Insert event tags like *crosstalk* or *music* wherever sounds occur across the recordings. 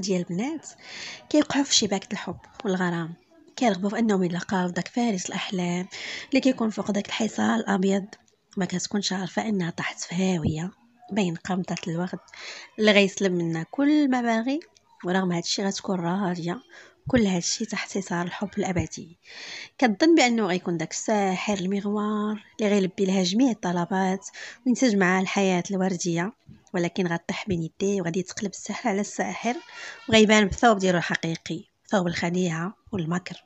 ديال البنات كيوقعوا في شباك الحب والغرام كيرغبوا في انهم يلقاو داك فارس الاحلام اللي كيكون فوق داك الحصان الابيض ما كتكونش عارفه انها طاحت في هاويه بين قمطة الوغد اللي غيسلم منا كل ما باغي ورغم هادشي غتكون راضيه كل هادشي تحت حصار الحب الابدي كتظن بانه غيكون داك الساحر المغوار اللي غيلبي لها جميع الطلبات وينتج معها الحياه الورديه ولكن غطيح بين يديه وغادي يتقلب السحر على الساحر وغيبان بالثوب ديالو الحقيقي ثوب الخديعة والمكر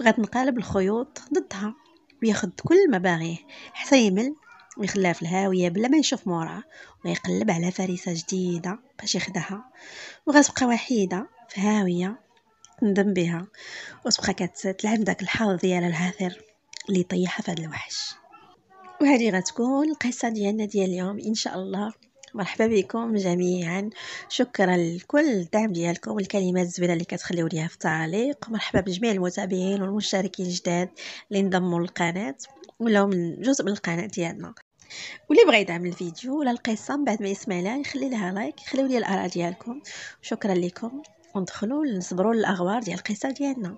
وغتنقلب الخيوط ضدها وياخد كل ما باغيه حتى يمل ويخليها في الهاوية بلا ما يشوف موراه ويقلب على فريسة جديدة باش يخدها وغتبقى وحيدة في هاوية تندم بها وتبقى كتلعب داك الحظ ديالها الهاثر اللي طيحها في هذا الوحش وهذه غتكون القصه ديالنا ديال اليوم ان شاء الله مرحبا بكم جميعا شكرا لكل الدعم ديالكم والكلمات الزوينه اللي كتخليو ليها في التعليق مرحبا بجميع المتابعين والمشتركين الجداد اللي انضموا للقناه ولاو من جزء من القناه ديالنا واللي بغى يدعم الفيديو ولا القصه من بعد ما يسمع لها يخلي لها لايك يخليو لي الاراء ديالكم شكرا لكم وندخلوا نصبروا للاغوار ديال القصه ديالنا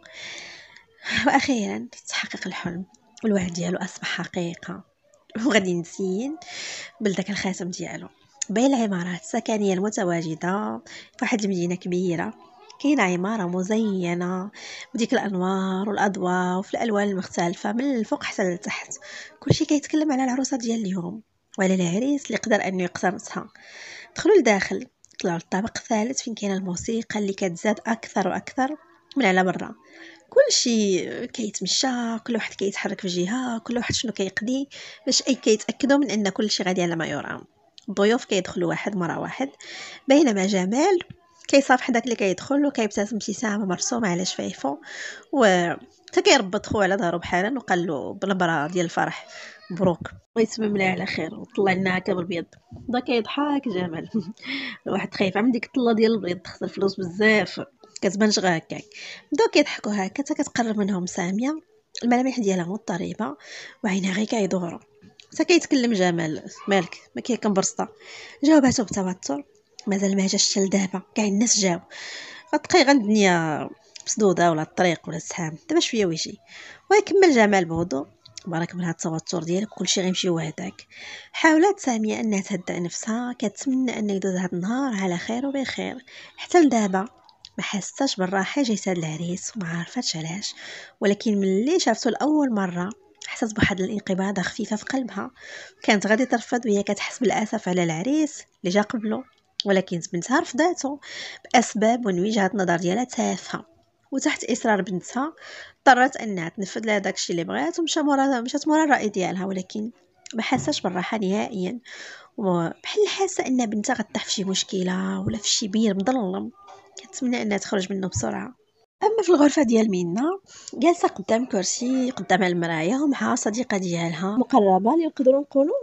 واخيرا تحقق الحلم والوعد ديالو اصبح حقيقه وغادي نزين بلدك الخاتم ديالو بين العمارات السكنية المتواجدة فواحد المدينة كبيرة كاينة عمارة مزينة بديك الانوار والاضواء وفي الالوان المختلفة من الفوق حتى للتحت كلشي كيتكلم على العروسة ديال اليوم وعلى العريس اللي قدر انه يقتنصها دخلوا لداخل طلعوا للطابق الثالث فين كاينه الموسيقى اللي كتزاد اكثر واكثر من على برا كلشي كيتمشى كل واحد كيتحرك في جهه كل واحد شنو كيقضي باش اي كيتاكدوا من ان كلشي غادي على ما يرام الضيوف كيدخلوا واحد مرة واحد بينما جمال كيصافح داك اللي كيدخل وكيبتسم ابتسامه مرسومه على شفايفو و حتى كيربط خو على ظهرو بحالا وقال له بالنبره ديال الفرح مبروك ويتمم ليه على خير وطلع لنا هكا بالبيض بدا كيضحك جمال *laughs* الواحد خايف عم ديك الطله ديال البيض تخسر فلوس بزاف كتبانش غير هكاك بداو كيضحكوا هكا حتى كتقرب منهم ساميه الملامح ديالها مضطربه وعينها غير كيدورو حتى كيتكلم جمال مالك ما كيكن برصطه جاوباتو بتوتر مازال ما جاش حتى لدابا كاع الناس جاو غتقي غندنيا مسدوده ولا الطريق ولا السحام دابا شويه ويجي ويكمل جمال بهدوء بارك من هاد التوتر ديالك كلشي غيمشي وحدك حاولت ساميه انها تهدأ نفسها كتمنى ان يدوز هاد النهار على خير وبخير حتى لدابا ما حاستش بالراحه جيت هاد العريس وما عرفتش علاش ولكن ملي شافتو لاول مره حست بواحد الانقباضة خفيفة في قلبها كانت غادي ترفض وهي كتحس بالأسف على العريس اللي جا قبله ولكن بنتها رفضاتو بأسباب ومن وجهة نظر ديالها تافهة وتحت إصرار بنتها اضطرت أنها تنفذ لها داكشي اللي بغات ومشى مورا مشات مورا الرأي ديالها ولكن ما حاساش بالراحه نهائيا وبحال حاسه ان بنتها غطيح في شي مشكله ولا في شي بير مظلم كتمنى انها تخرج منه بسرعه انا في الغرفه ديال مينا جالسه قدام كرسي قدام المرايه ومعها صديقه ديالها مقربه اللي نقدروا نقولوا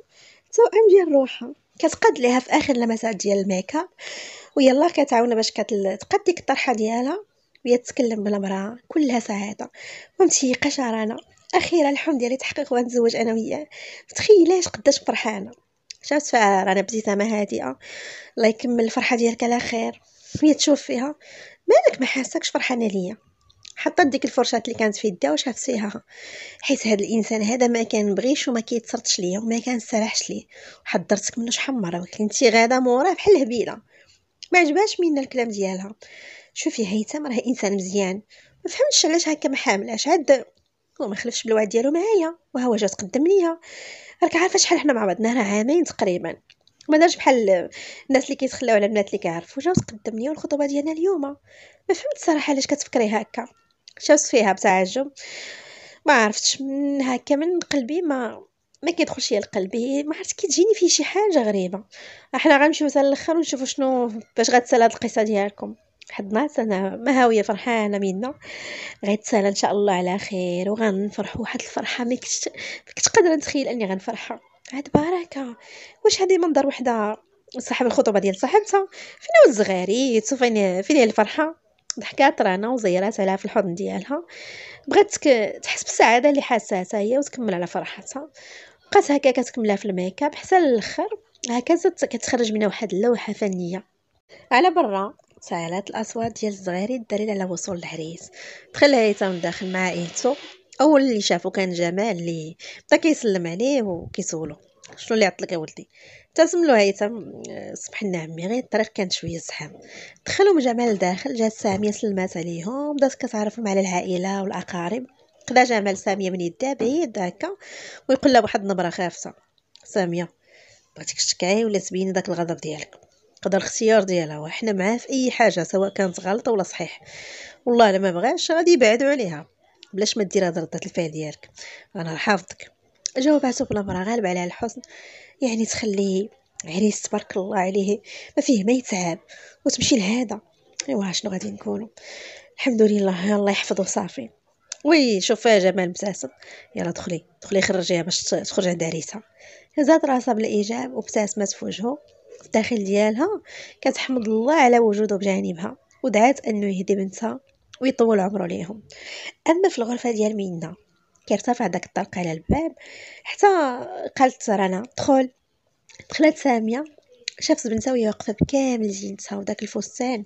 توأم ديال روحها كتقاد ليها في اخر لمسات ديال الميك اب ويلا كتعاونها باش كتقاد ديك الطرحه ديالها وهي تتكلم بالمراه كلها سعاده ما قشرانة اخيرا الحلم ديالي تحقق ونتزوج انا وياه متخيلاش قداش فرحانه شافت رانا ابتسامه هادئه الله يكمل الفرحه ديالك على خير وهي تشوف فيها مالك ما حاسكش فرحانه ليا حطت ديك الفرشاة اللي كانت في يدها وشافت فيها حيت هذا الانسان هذا ما بغيش وما كيتسرطش ليا وما سرحش ليه وحضرتك منه شحال مره وكنتي غاده موراه بحال الهبيله ما عجباش منا الكلام ديالها شوفي هيثم راه انسان مزيان ما فهمتش علاش هكا محاملاش عاد هو ما خلفش بالوعد ديالو معايا وها جا تقدم ليا راك عارفه شحال حنا مع بعضنا راه عامين تقريبا ما دارش بحال الناس اللي كيتخلاو على البنات اللي كيعرفوا جا تقدم ليا والخطوبه ديالنا اليوم ما فهمت الصراحه علاش كتفكري هكا شفت فيها بتعجب ما عرفتش من هكا من قلبي ما ما كيدخلش ليا لقلبي ما عرفت كتجيني فيه شي حاجه غريبه احنا غنمشيو حتى الاخر ونشوفوا شنو باش غتسال هاد القصه ديالكم حد الناس انا مهاويه فرحانه منا غيتسال ان شاء الله على خير وغنفرحوا واحد الفرحه ما كنتش ما كنت قادره نتخيل اني غنفرحها هاد بركه واش هذه منظر وحده صاحب الخطوبه ديال صاحبتها فين هو الزغاريت تشوفيني فين هي الفرحه ضحكات رانا وزيرات عليها في الحضن ديالها بغات تحس بالسعاده اللي حاساتها هي وتكمل على فرحتها بقات هكا كتكملها في الميكاب حتى للاخر هكا كتخرج منها واحد اللوحه فنيه على برا تسالات الاصوات ديال الصغيري الدليل على وصول العريس دخل هيثم داخل مع عائلته اول اللي شافو كان جمال اللي بدا كيسلم عليه وكيسولو شنو اللي عطلك يا ولدي ابتسم له هيثم صبح عمي غير الطريق كانت شويه زحام دخلهم جمال لداخل جات ساميه سلمات عليهم بدات كتعرفهم على العائله والاقارب قدا جمال ساميه من يدها بعيد هكا ويقول لها بواحد النبره خافته ساميه بغيتك تشكعي ولا تبيني داك الغضب ديالك قدر الاختيار ديالها وحنا معاه في اي حاجه سواء كانت غلطه ولا صحيح والله لما بغاش غادي يبعدوا عليها بلاش ما دير هضره الفعل ديالك انا حافظك جاوباتو مرة غالبة على الحزن يعني تخليه عريس يعني تبارك الله عليه ما فيه ما يتعب وتمشي لهذا ايوا شنو غادي نقولوا الحمد لله الله يحفظه صافي وي يا جمال ابتسم يلا دخلي دخلي خرجيها باش تخرج عند عريسها هزات راسها بالايجاب وابتسمت في وجهه في الداخل ديالها كتحمد الله على وجوده بجانبها ودعات انه يهدي بنتها ويطول عمره ليهم اما في الغرفه ديال مينا كيرتفع داك الطلق على الباب حتى قالت رنا دخل دخلت ساميه شافت بنتها وهي واقفه بكامل جنسها وداك الفستان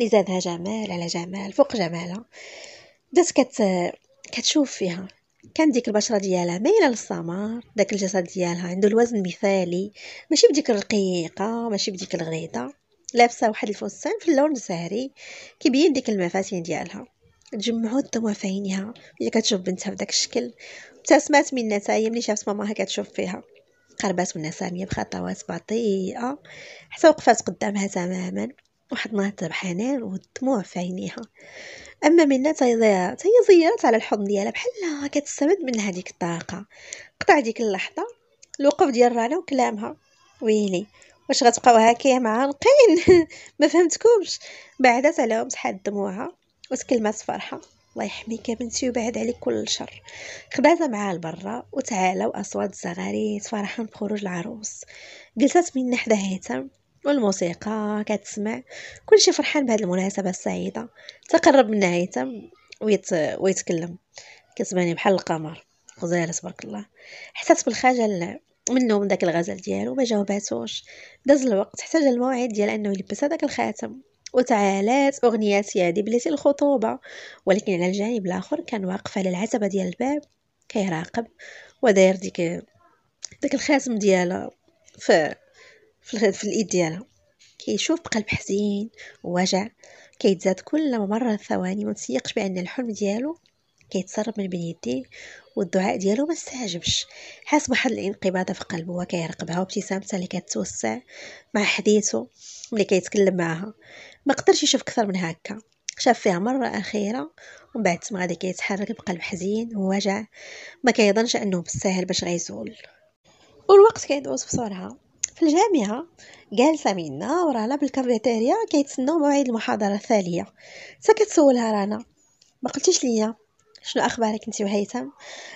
اللي زادها جمال على جمال فوق جمالها بدات كت كتشوف فيها كان ديك البشره ديالها مايله للسمر داك الجسد ديالها عنده الوزن مثالي ماشي بديك الرقيقه ماشي بديك الغليظه لابسه واحد الفستان في اللون الزهري كيبين ديك المفاتن ديالها تجمعوا الدموع في عينيها هي كتشوف بنتها بداك الشكل ابتسمات من حتى هي ملي شافت ماماها كتشوف فيها قربات منها ساميه بخطوات بطيئه حتى وقفات قدامها تماما واحد نهضه بحنان والدموع في عينيها اما منها تاهي زيرات على الحضن ديالها بحال كتستمد من هذيك الطاقه قطع ديك اللحظه الوقوف ديال رنا وكلامها ويلي واش غتبقاو هكايا معانقين *laughs* ما فهمتكمش بعدت عليهم تحد دموعها وتكلمات فرحة الله يحميك بنتي وبعد عليك كل شر خداتها معاه لبرا وتعالى اصوات الزغاريت فرحان بخروج العروس جلست من حدا هيثم والموسيقى كتسمع كلشي فرحان بهذه المناسبه السعيده تقرب من هيثم ويت... ويتكلم كتباني بحال القمر غزاله تبارك الله حسيت بالخجل منه من داك الغزل ديالو ما جاوباتوش داز الوقت احتاج الموعد ديال انه يلبس هذاك الخاتم وتعالات اغنياتي هادي بلاتي الخطوبه ولكن على الجانب الاخر كان واقف على العتبه ديال الباب كيراقب وداير ديك داك الخاتم ديالها في في, في الايد ديالها كيشوف بقلب حزين ووجع كيتزاد كل مرة الثواني ما بان الحلم ديالو كيتسرب من بين يديه والدعاء ديالو ما استعجبش حاس بواحد الانقباض في قلبه وكيرقبها وابتسامتها اللي كتوسع مع حديثه ملي كيتكلم معها ما قدرش يشوف اكثر من هكا شاف فيها مرة أخيرة ومن بعد تما غادي كيتحرك بقلب حزين ووجع ما كيظنش أنه بالساهل باش غيزول والوقت كيدوز في صورها في الجامعة جالسة سمينا ورانا بالكافيتيريا كيتسناو موعد المحاضرة الثانية حتى كتسولها رانا ما قلتيش ليا شنو اخبارك انت وهيثم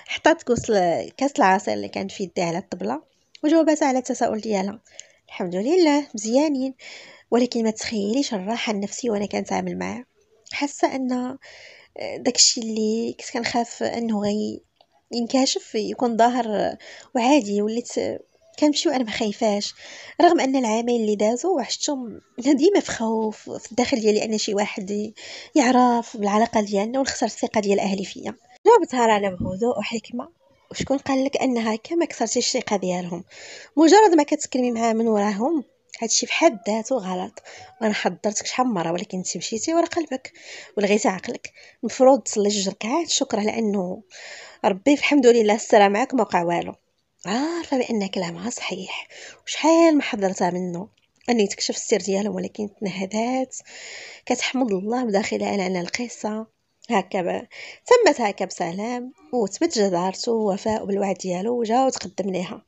حطات كوس كاس العصير اللي كانت في يدي على الطبله وجاوباتها على التساؤل ديالها الحمد لله مزيانين ولكن ما تخيليش الراحه النفسيه وانا كنتعامل معاه حاسه ان آه، داكشي اللي كنت كنخاف انه غي ينكشف يكون ظاهر آه، وعادي وليت آه، كنمشي وانا ما خايفاش رغم ان العامين اللي وحشتهم عشتهم ديما في خوف في الداخل ديالي ان شي واحد يعرف بالعلاقه ديالنا ونخسر الثقه ديال اهلي فيا جاوبتها رانا بهدوء وحكمه وشكون قال لك انها كما كسرتي الثقه ديالهم مجرد ما كتكلمي معاه من وراهم هادشي حد ذاته غلط وانا حضرتك شحال من مره ولكن انت مشيتي ورا قلبك ولغيتي عقلك المفروض تصلي جوج ركعات شكرا لانه ربي الحمد لله السلام معاك ما وقع والو عارفة بأن كلامها صحيح وشحال ما حذرتها منه اني تكشف السر ديالهم ولكن تنهدات كتحمد الله بداخلها على أن القصة هكا تمت هكا بسلام وثبت جدارته ووفاء بالوعد ديالو وجا وتقدم ليها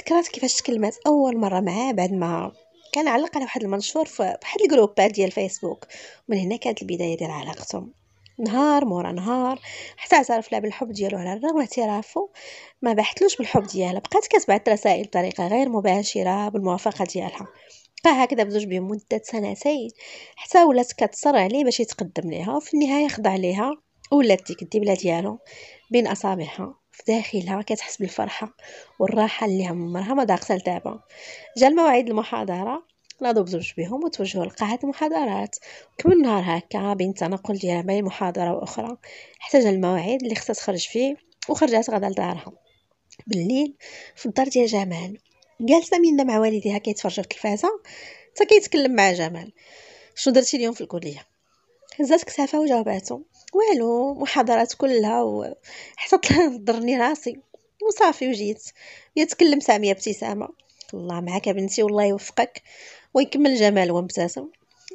ذكرات كيفاش تكلمات اول مره معاه بعد ما كان علق على واحد المنشور في واحد الجروبات ديال الفيسبوك ومن هنا كانت البدايه ديال علاقتهم نهار مورا نهار حتى اعترف لها بالحب ديالو على الرغم اعترافه ما بحثلوش بالحب ديالها بقات كتبعث رسائل بطريقه غير مباشره بالموافقه ديالها بقى هكذا بزوج بهم مده سنتين حتى ولات كتصر عليه باش يتقدم ليها وفي النهايه خضع ليها ولات ديك الدبله ديالو بين اصابعها في داخلها كتحس بالفرحه والراحه اللي عمرها ما ضاقتها لدابا جا الموعد المحاضره ناضوا بزوج بهم وتوجهوا لقاعة المحاضرات كمل نهار هكا بين التنقل ديالها بين محاضرة وأخرى احتاج الموعد اللي خصها تخرج فيه وخرجات غدا لدارها بالليل في الدار ديال جمال جالسه منا مع والديها كيتفرجوا في التلفازه حتى كيتكلم مع جمال شنو درتي اليوم في الكليه هزات كتافها وجاوباتو والو محاضرات كلها و... حتى ضرني راسي وصافي وجيت يتكلم ساميه ابتسامه الله معاك بنتي والله يوفقك ويكمل جمال ومبتسم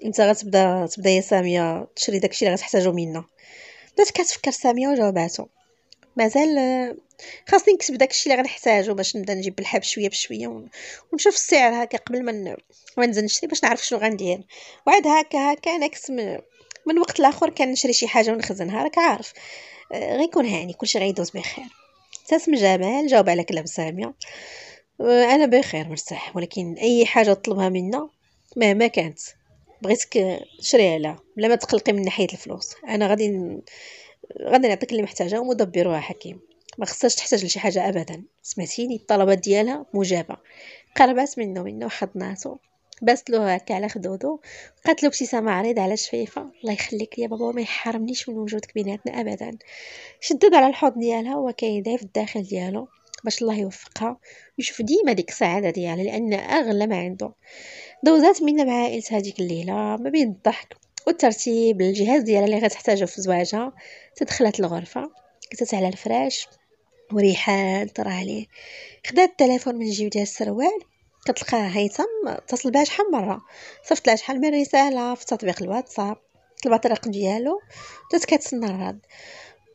انت غتبدا تبدا يا ساميه تشري داكشي اللي غتحتاجو منا بدات كتفكر ساميه وجاوباتو مازال آه، خاصني نكتب داكشي اللي غنحتاجو باش نبدا نجيب الحب شويه بشويه ونشوف السعر هكا قبل ما ننزل نزل نشري باش نعرف شنو غندير وعاد هكا هكا انا من, من وقت لاخر كنشري شي حاجه ونخزنها راك عارف آه، غيكون هاني كلشي غيدوز بخير تسم جمال جاوب على كلام ساميه انا بخير مرتاح ولكن اي حاجه تطلبها منا مهما كانت بغيتك تشريها لها بلا ما تقلقي من ناحيه الفلوس انا غادي غادي نعطيك اللي محتاجه ومدبرها حكيم ما خصهاش تحتاج لشي حاجه ابدا سمعتيني الطلبات ديالها مجابه قربات منه منه وحضناتو بس له هكا على خدودو قالت له ابتسامه عريضه على شفيفه الله يخليك يا بابا ما يحرمنيش من وجودك بيناتنا ابدا شدد على الحضن ديالها وكيدعي في الداخل ديالو باش الله يوفقها ويشوف ديما ديك السعاده ديالها لان اغلى ما عنده دوزات منا مع عائلتها هذيك الليله ما بين الضحك والترتيب الجهاز ديالها اللي غتحتاجه في زواجها تدخلت الغرفه كتت على الفراش وريحان طرا عليه خدات التليفون من جيب ديال السروال كتلقاه هيثم اتصل بها شحال مره صيفط لها شحال من رساله في تطبيق الواتساب طلبات الرقم ديالو بدات كتسنى الرد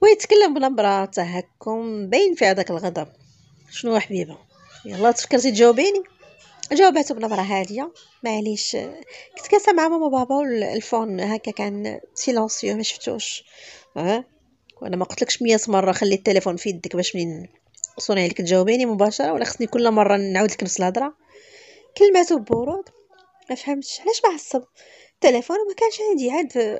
ويتكلم بنبره تهكم باين في هذاك الغضب شنو حبيبه يلا تفكرتي تجاوبيني جاوبته بنبره هاديه معليش كنت مع ماما وبابا والفون هكا كان سيلونسيو ما شفتوش اه وانا ما قلتلكش 100 مره خلي التليفون في يدك باش منين صوني عليك تجاوبيني مباشره ولا خصني كل مره نعاود لك نفس الهضره كلماته ببرود ما فهمتش علاش معصب التليفون ما كانش عندي عاد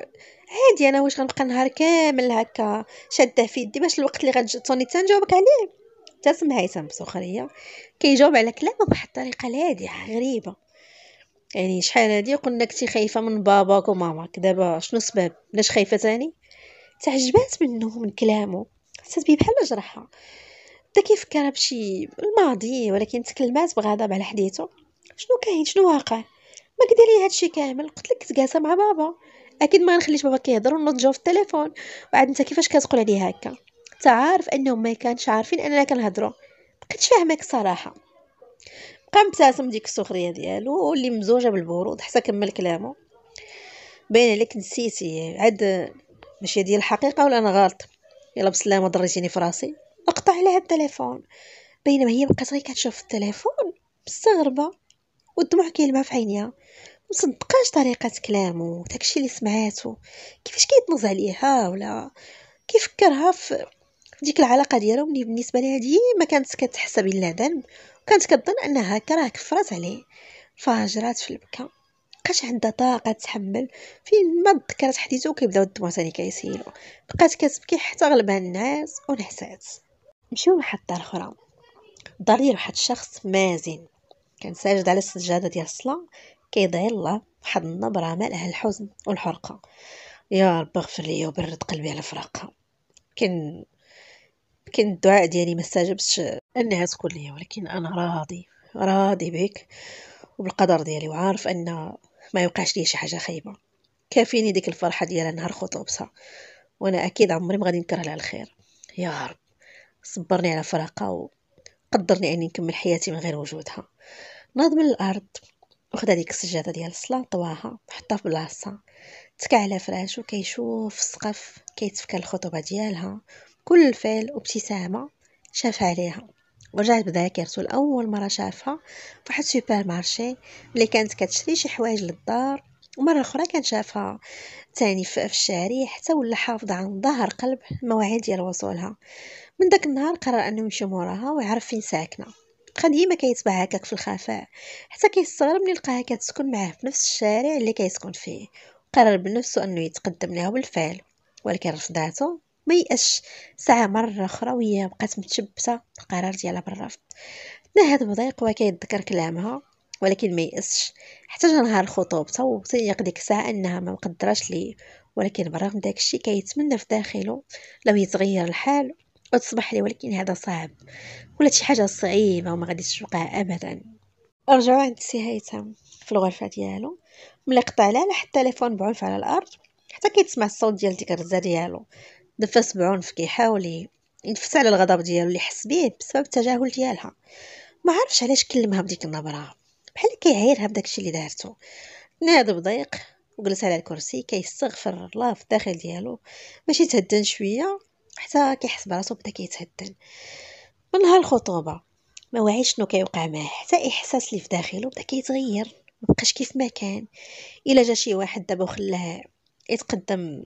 عادي انا واش غنبقى نهار كامل هكا شاده في يدي باش الوقت اللي غتصوني تنجاوبك عليه ابتسم هيثم بسخرية كيجاوب على كلامه بواحد الطريقة لاذعة غريبة يعني شحال هادي قلنا كنتي خايفة من باباك وماماك دابا شنو السبب علاش خايفة تاني تعجبات منه من كلامه حسات بيه بحال جرحها بدا كيفكر بشي الماضي ولكن تكلمات بغضب على حديتو شنو كاين شنو واقع ما كدير لي هادشي كامل قلت لك تقاسى مع بابا اكيد ما غنخليش بابا كيهضر ونض في التليفون وعاد انت كيفاش كتقول عليه هكا حتى عارف انهم ما كانش عارفين اننا كنهضروا بقيت فاهمك صراحه بقى مبتسم ديك السخريه ديالو واللي مزوجه بالبرود حتى كمل كلامه باين عليك نسيتي عاد ماشي ديال الحقيقه ولا انا غلط يلا بسلامه ضريتيني في راسي نقطع عليها التليفون بينما هي بقات غير كتشوف التليفون مستغربه والدموع كيلمع في عينيها مصدقاش طريقة كلامه داكشي اللي سمعاتو كيفاش كيتنز عليها ولا كيفكرها في ديك العلاقه ديالهم اللي بالنسبه لها ديما كانت كتحسب الا ذنب وكانت كتظن انها كراه كفرات عليه فجرات في البكا بقاش عندها طاقه تحمل فين ما تذكرت حديثه كيبداو الدموع ثاني كيسيلو بقات كتبكي حتى غلبها الناس ونحسات مشيو لواحد الدار اخرى دار ديال واحد الشخص مازن كان ساجد على السجاده ديال الصلاه كيدعي الله بواحد النبره مالها الحزن والحرقه يا رب اغفر لي وبرد قلبي على فراقها كان كان الدعاء ديالي ما استجبش أنها تكون ليا ولكن أنا راضي راضي بك وبالقدر ديالي وعارف أن ما يوقعش ليا شي حاجة خايبة كافيني ديك الفرحة ديال نهار خطوبتها وأنا أكيد عمري ما غادي نكره على الخير يا رب صبرني على فراقها وقدرني أني نكمل حياتي من غير وجودها ناض من الأرض وخد هذيك السجادة ديال الصلاة طواها حطها في بلاصتها تكا على فراشو كيشوف السقف كيتفكر الخطوبة ديالها كل فعل وابتسامة شاف عليها ورجعت بذاكرته لأول مرة شافها فواحد سوبر مارشي ملي كانت كتشري شي حوايج للدار ومرة أخرى كان شافها تاني في الشارع حتى ولا حافظ عن ظهر قلب المواعيد ديال وصولها من داك النهار قرر انه يمشي موراها ويعرف فين ساكنه بقى ديما كيتبع هكاك في الخفاء حتى كيستغرب ملي لقاها كتسكن معاه في نفس الشارع اللي كيسكن فيه قرر بنفسه انه يتقدم لها بالفعل ولكن رفضاتو ما يأش ساعة مرة أخرى وهي بقات متشبتة بالقرار ديالها بالرفض تنهد بضيق وكيتذكر كلامها ولكن ما يأسش جا نهار خطوبته وتيق ديك الساعة أنها ما مقدراش ليه ولكن برغم داك الشيء كيتمنى في داخله لو يتغير الحال وتصبح لي ولكن هذا صعب ولا شي حاجه صعيبه وما غاديش توقع ابدا رجعوا عند السي هيثم في الغرفه ديالو ملي قطع لها حتى التليفون بعنف على الارض حتى كيتسمع الصوت ديال ديك الرزه ديالو دفاس بعنف كيحاول ينفس على الغضب ديالو اللي حس بيه بسبب التجاهل ديالها ما عرفش علاش كلمها بديك النبره بحال كيعايرها بداكشي اللي دارتو ناد بضيق وجلس على الكرسي كيستغفر الله في الداخل ديالو باش يتهدن شويه حتى كيحس براسو بدا كيتهدن من نهار الخطوبه ما واعيش شنو كيوقع معاه حتى احساس اللي في داخله بدا كيتغير مبقاش كيف ما كان الا جا شي واحد دابا وخلاه يتقدم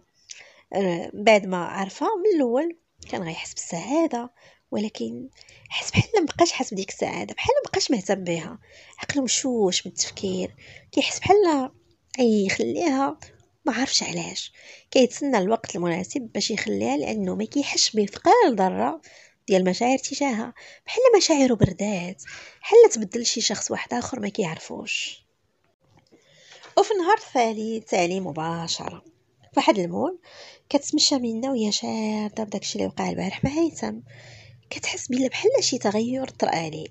بعد ما عرفها من الاول كان غيحس بالسعاده ولكن حس بحال ما بقاش حاس بديك السعاده بحال ما بقاش مهتم بها عقله مشوش من التفكير كيحس بحال اي يخليها ما عارفش علاش كيتسنى الوقت المناسب باش يخليها لانه ما كيحش بثقال ذره ديال المشاعر تجاهها بحال مشاعره بردات بحال تبدل شي شخص واحد اخر ما كيعرفوش وفي النهار الثالث تعليم مباشره فواحد المول كتمشى منا وهي شاردة بداكشي اللي وقع البارح مع هيثم كتحس بلي بحال شي تغير طرا عليه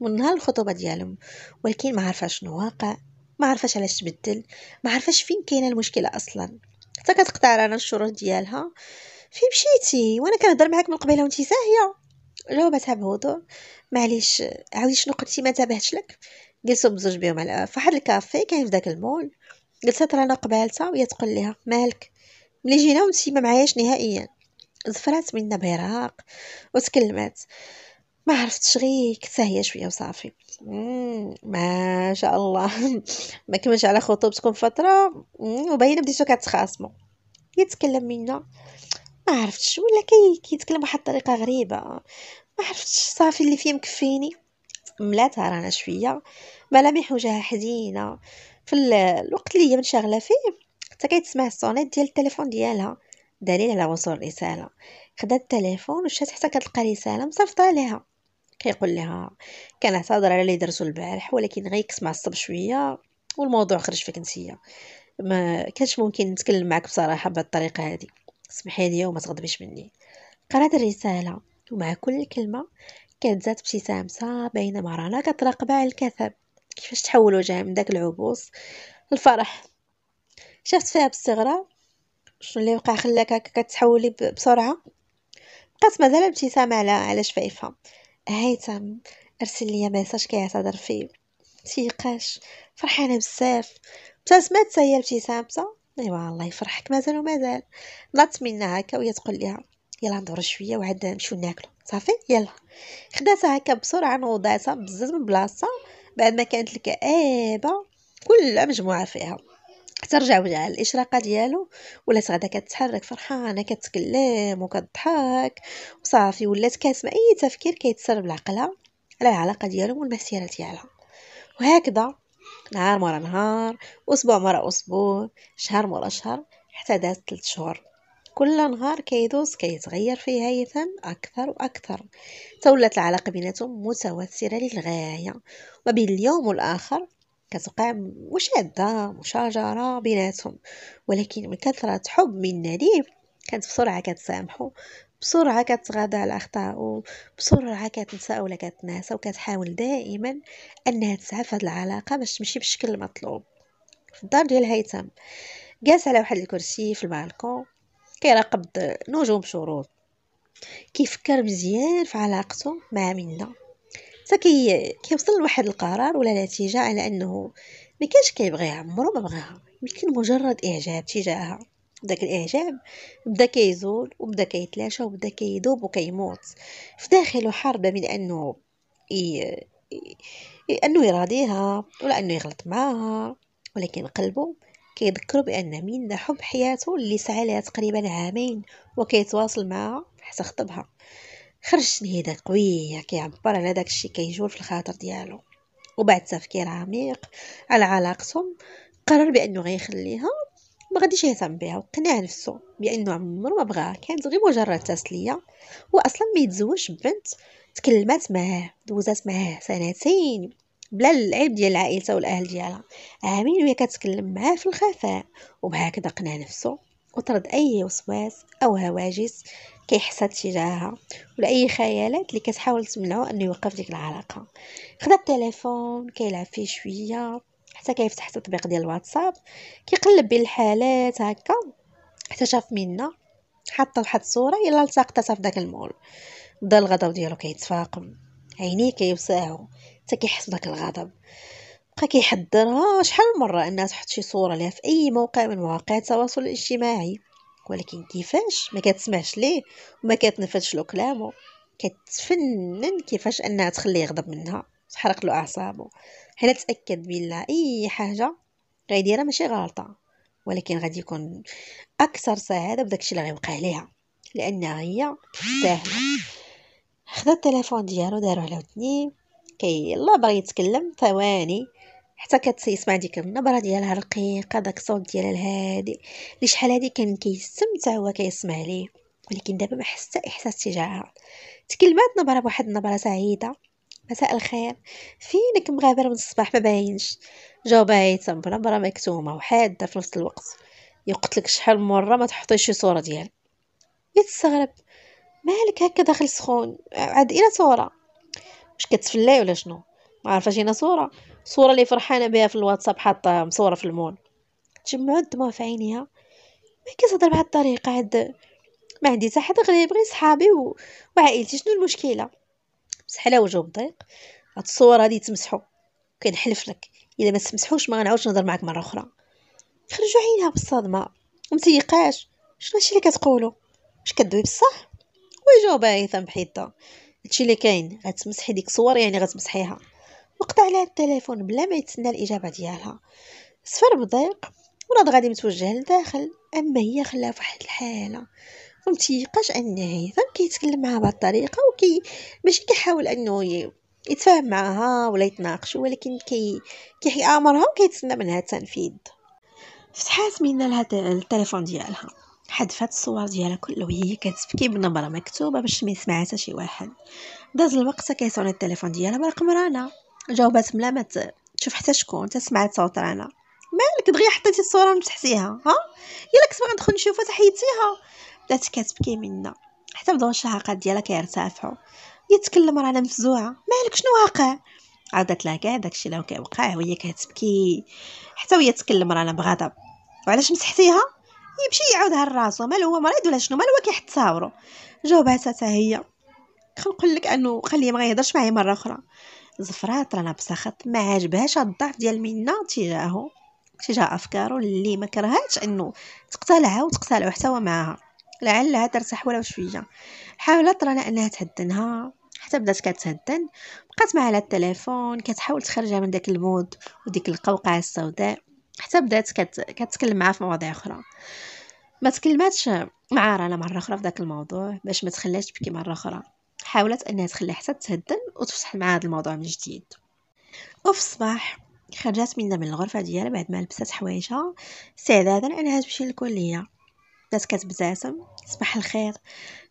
من نهار الخطوبة ديالهم ولكن ما عارفة شنو واقع ما عارفاش علاش تبدل ما عارفاش فين كاينه المشكله اصلا حتى كتقطع رانا الشروط ديالها فين مشيتي وانا كنهضر معاك من قبيله وانت ساهيه جاوبتها بهدوء معليش عاودي شنو قلتي ما تابعتش لك جلسوا بزوج بهم على فواحد الكافي كاين في داك المول جلست رانا قبالتها وهي تقول لها مالك ملي جينا ونسي ما معاياش نهائيا زفرات منا براق وتكلمات ما عرفتش غير كتا شويه وصافي ما شاء الله *laughs* ما كملش على خطوبتكم فتره وباينه بديتو كتخاصمو يتكلم منا ما عرفتش ولا كي كيتكلم بواحد الطريقه غريبه ما عرفتش صافي اللي فيه مكفيني ملاتها رانا شويه ملامح وجهها حزينه في الوقت اللي هي منشغله فيه حتى كيتسمع الصونيت ديال التليفون ديالها دليل على وصول الرساله خدات التليفون وشات حتى كتلقى رساله مصيفطه ليها كيقول لها كنعتذر على اللي درتو البارح ولكن غيكس الصب شويه والموضوع خرج فيك نتيا ما كانش ممكن نتكلم معك بصراحه بهذه الطريقه هذه سمحي لي وما تغضبيش مني قرات الرساله ومع كل كلمه كانت ذات ابتسام بينما رانا كتراقبها على الكثب كيفاش تحول وجهها من داك العبوس الفرح شفت فيها بالصغرى شنو اللي وقع خلاك هكا كتحولي بسرعه بقات مازال ابتسامه على على شفايفها هيثم ارسل لي ميساج كيعتذر فيه تيقاش فرحانه بزاف ابتسمات هي ابتسامتها ايوا الله يفرحك مازال ومازال نضت منا هكا وهي تقول ليها يلا ندور شويه وعاد نمشيو ناكلو صافي يلا خداتها هكا بسرعه نوضاتها بزاف من بلاصتها بعد ما كانت الكئابه كلها مجموعه فيها حتى رجع وجع الاشراقه ديالو ولات غدا كتحرك فرحانه كتكلم وكتضحك وصافي ولات كاسمع اي تفكير كيتسرب لعقلها على العلاقه ديالهم والمسيره ديالها وهكذا نهار مورا نهار اسبوع مورا اسبوع شهر مورا شهر حتى دازت 3 شهور كل نهار كيدوز كيتغير فيها هيثم اكثر واكثر تولت العلاقه بيناتهم متوتره للغايه ما بين اليوم والاخر كتوقع مشادة مشاجرة بيناتهم ولكن من كثرة حب من نديم كانت بسرعة كتسامحو بسرعة كتغادى على الأخطاء بسرعة كتنسى ولا كتناسى وكتحاول دائما أنها تسعى في هاد العلاقة باش تمشي بالشكل المطلوب في الدار ديال هيثم جالس على واحد الكرسي في البالكون كيراقب نجوم شروق كيفكر مزيان في علاقته مع منى كي كيوصل لواحد القرار ولا نتيجه على انه ما كانش كيبغيها عمرو ما بغاها يمكن مجرد اعجاب تجاهها داك الاعجاب بدا كيزول وبدا كيتلاشى وبدا كيذوب وكيموت في داخله حرب من انه ي... انه يراضيها ولا انه يغلط معاها ولكن قلبه كيذكر بان مين دا حب حياته اللي سعى لها تقريبا عامين وكيتواصل معها حتى خطبها خرجت نهيدات قويه كيعبر على داكشي كيجول في الخاطر ديالو وبعد تفكير عميق على علاقتهم قرر بانه غيخليها ما غاديش يهتم بها وقنع نفسه بانه عمرو ما بغاها كانت غير مجرد تسليه واصلا ما يتزوجش بنت تكلمات معاه دوزات معاه سنتين بلا العيب ديال عائلته والاهل ديالها عامين وهي كتكلم معاه في الخفاء وبهكذا قنع نفسه وطرد اي وسواس او هواجس كيحسد تجاهها ولا اي خيالات اللي كتحاول تمنعو انه يوقف ديك العلاقه خدا التليفون كيلعب فيه شويه حتى كيفتح التطبيق ديال الواتساب كيقلب بين الحالات هكا حتى شاف منا حاطه واحد الصوره يلا التقطتها في داك المول بدا الغضب ديالو كيتفاقم عينيه كيوسعو حتى كيحس بداك الغضب بقى كيحضرها شحال من مره انها تحط شي صوره ليها في اي موقع من مواقع التواصل الاجتماعي ولكن كيفاش ما كتسمعش ليه وما كتنفذش له كلامه كتفنن كيفاش انها تخليه يغضب منها تحرق له اعصابه حنا تاكد بالله اي حاجه غيديرها ماشي غلطه ولكن غادي يكون اكثر سعاده بداكشي اللي غيوقع ليها لانها هي تستاهل خدا التليفون ديالو دارو على ودني كي يلا باغي يتكلم ثواني حتى كتسمع ديك النبره ديالها رقيقه داك الصوت ديالها الهادئ اللي شحال هادي كان كيستمتع هو كيسمع ليه ولكن دابا ما حس احساس تجاهها تكلمات نبره بواحد النبره سعيده مساء الخير فينك مغابر من الصباح ما باينش جاوبها بنبره مكتومه وحاده في نفس الوقت يقتلك شحال مره ما تحطيش شي صوره ديالك يتستغرب مالك هكا داخل سخون عاد الى صوره واش كتفلاي ولا شنو ما عرفاش اين صوره صورة اللي فرحانة بها في الواتساب حاطة مصورة في المول تجمعوا الدموع في عينيها ما كتهضر بهاد الطريقة عاد ما عندي حتى حدا غير يبغي صحابي و... وعائلتي شنو المشكلة على وجهو ضيق هاد الصور هادي تمسحو كنحلف لك الا ما تمسحوش ما غنعاودش نهضر معاك مره اخرى خرجوا عينها بالصدمه ومتيقاش شنو هادشي اللي كتقولوا واش كدوي بصح ويجاوبها هيثم بحيطه هادشي اللي كاين غتمسحي ديك الصور يعني غتمسحيها وقطع لها التليفون بلا ما يتسنى الاجابه ديالها صفر بضيق وناض غادي متوجه لداخل اما هي خلاها فواحد الحاله ومتيقاش ان هيثم كيتكلم معها بهاد الطريقه وكي ماشي كيحاول انه يتفاهم معها ولا يتناقش ولكن كي كيامرها وكيتسنى منها التنفيذ فتحات من لهاد التليفون ديالها حذفات الصور ديالها كله وهي كتبكي بنبره مكتوبه باش ما يسمعها حتى شي واحد داز الوقت كيصوني التليفون ديالها برقم رانا جاوبات ملا ما تشوف حتى شكون حتى سمعت صوت رانا مالك دغيا حطيتي الصوره ومسحتيها ها يلا كنت باغي ندخل نشوفها تحيتيها بدات كتبكي منا حتى بداو الشهقات ديالها كيرتفعوا يتكلم رانا مفزوعه مالك شنو واقع عادت لها كاع داكشي اللي كيوقع وهي كتبكي حتى وهي تكلم رانا بغضب وعلاش مسحتيها يمشي يعاودها لراسو مال هو مريض ولا شنو مال هو كيحط صاورو جاوبها حتى هي كنقول لك انه خليه ما يهضرش معايا مره اخرى زفرات رانا بسخط ما عجبهاش الضعف ديال منة تجاهه تجاه افكارو اللي ما كرهاتش انه تقتلعها وتقتلعو حتى هو معاها لعلها ترتاح ولا شويه حاولت رانا انها تهدنها حتى بدات كتهدن بقات معها على التليفون كتحاول تخرجها من داك المود وديك القوقعه السوداء حتى بدات كت... كتكلم معها في مواضيع اخرى ما تكلماتش مع رانا مره اخرى في داك الموضوع باش ما تخليهاش تبكي مره اخرى حاولت انها تخليها حتى تهدن وتفتح مع هذا الموضوع من جديد وفي الصباح خرجت منا من الغرفه ديالها بعد ما لبست حوايجها استعدادا انها تمشي للكليه بدات كتبتسم صباح الخير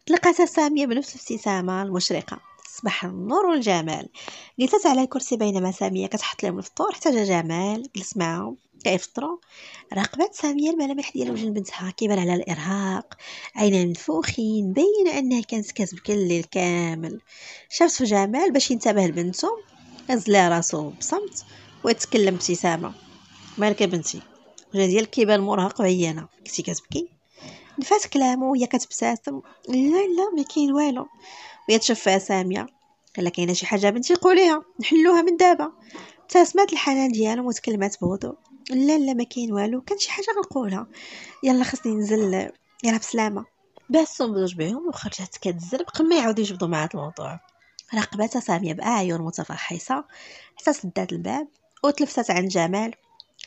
تلقاتها ساميه بنفس الابتسامه المشرقه صباح النور والجمال جلست على الكرسي بينما ساميه كتحط لهم الفطور جا جمال جلس معهم كيفطروا راقبات ساميه الملامح ديال وجه بنتها كيبان على الارهاق عينها منفوخين باينه انها كانت كتبكي الليل كامل شافت في جمال باش ينتبه لبنتو هز ليها راسو بصمت وتكلم ابتسامه مالك بنتي وجه ديالك كيبان مرهق وعيانه كنتي كتبكي نفات كلامه وهي كتبتسم لا لا ما كاين والو وهي تشفى ساميه قال كاينه شي حاجه بنتي قوليها نحلوها من دابا ابتسمت الحنان ديالهم وتكلمات بهدوء لا لا ما كاين والو كان شي حاجه غنقولها يلا خصني ننزل يلا بسلامه باسهم بزوج بهم وخرجت كتزرب قبل ما يعاودوا يجبدوا هذا الموضوع راقبتها ساميه باعين متفحصه حتى سدات الباب وتلفتات عن جمال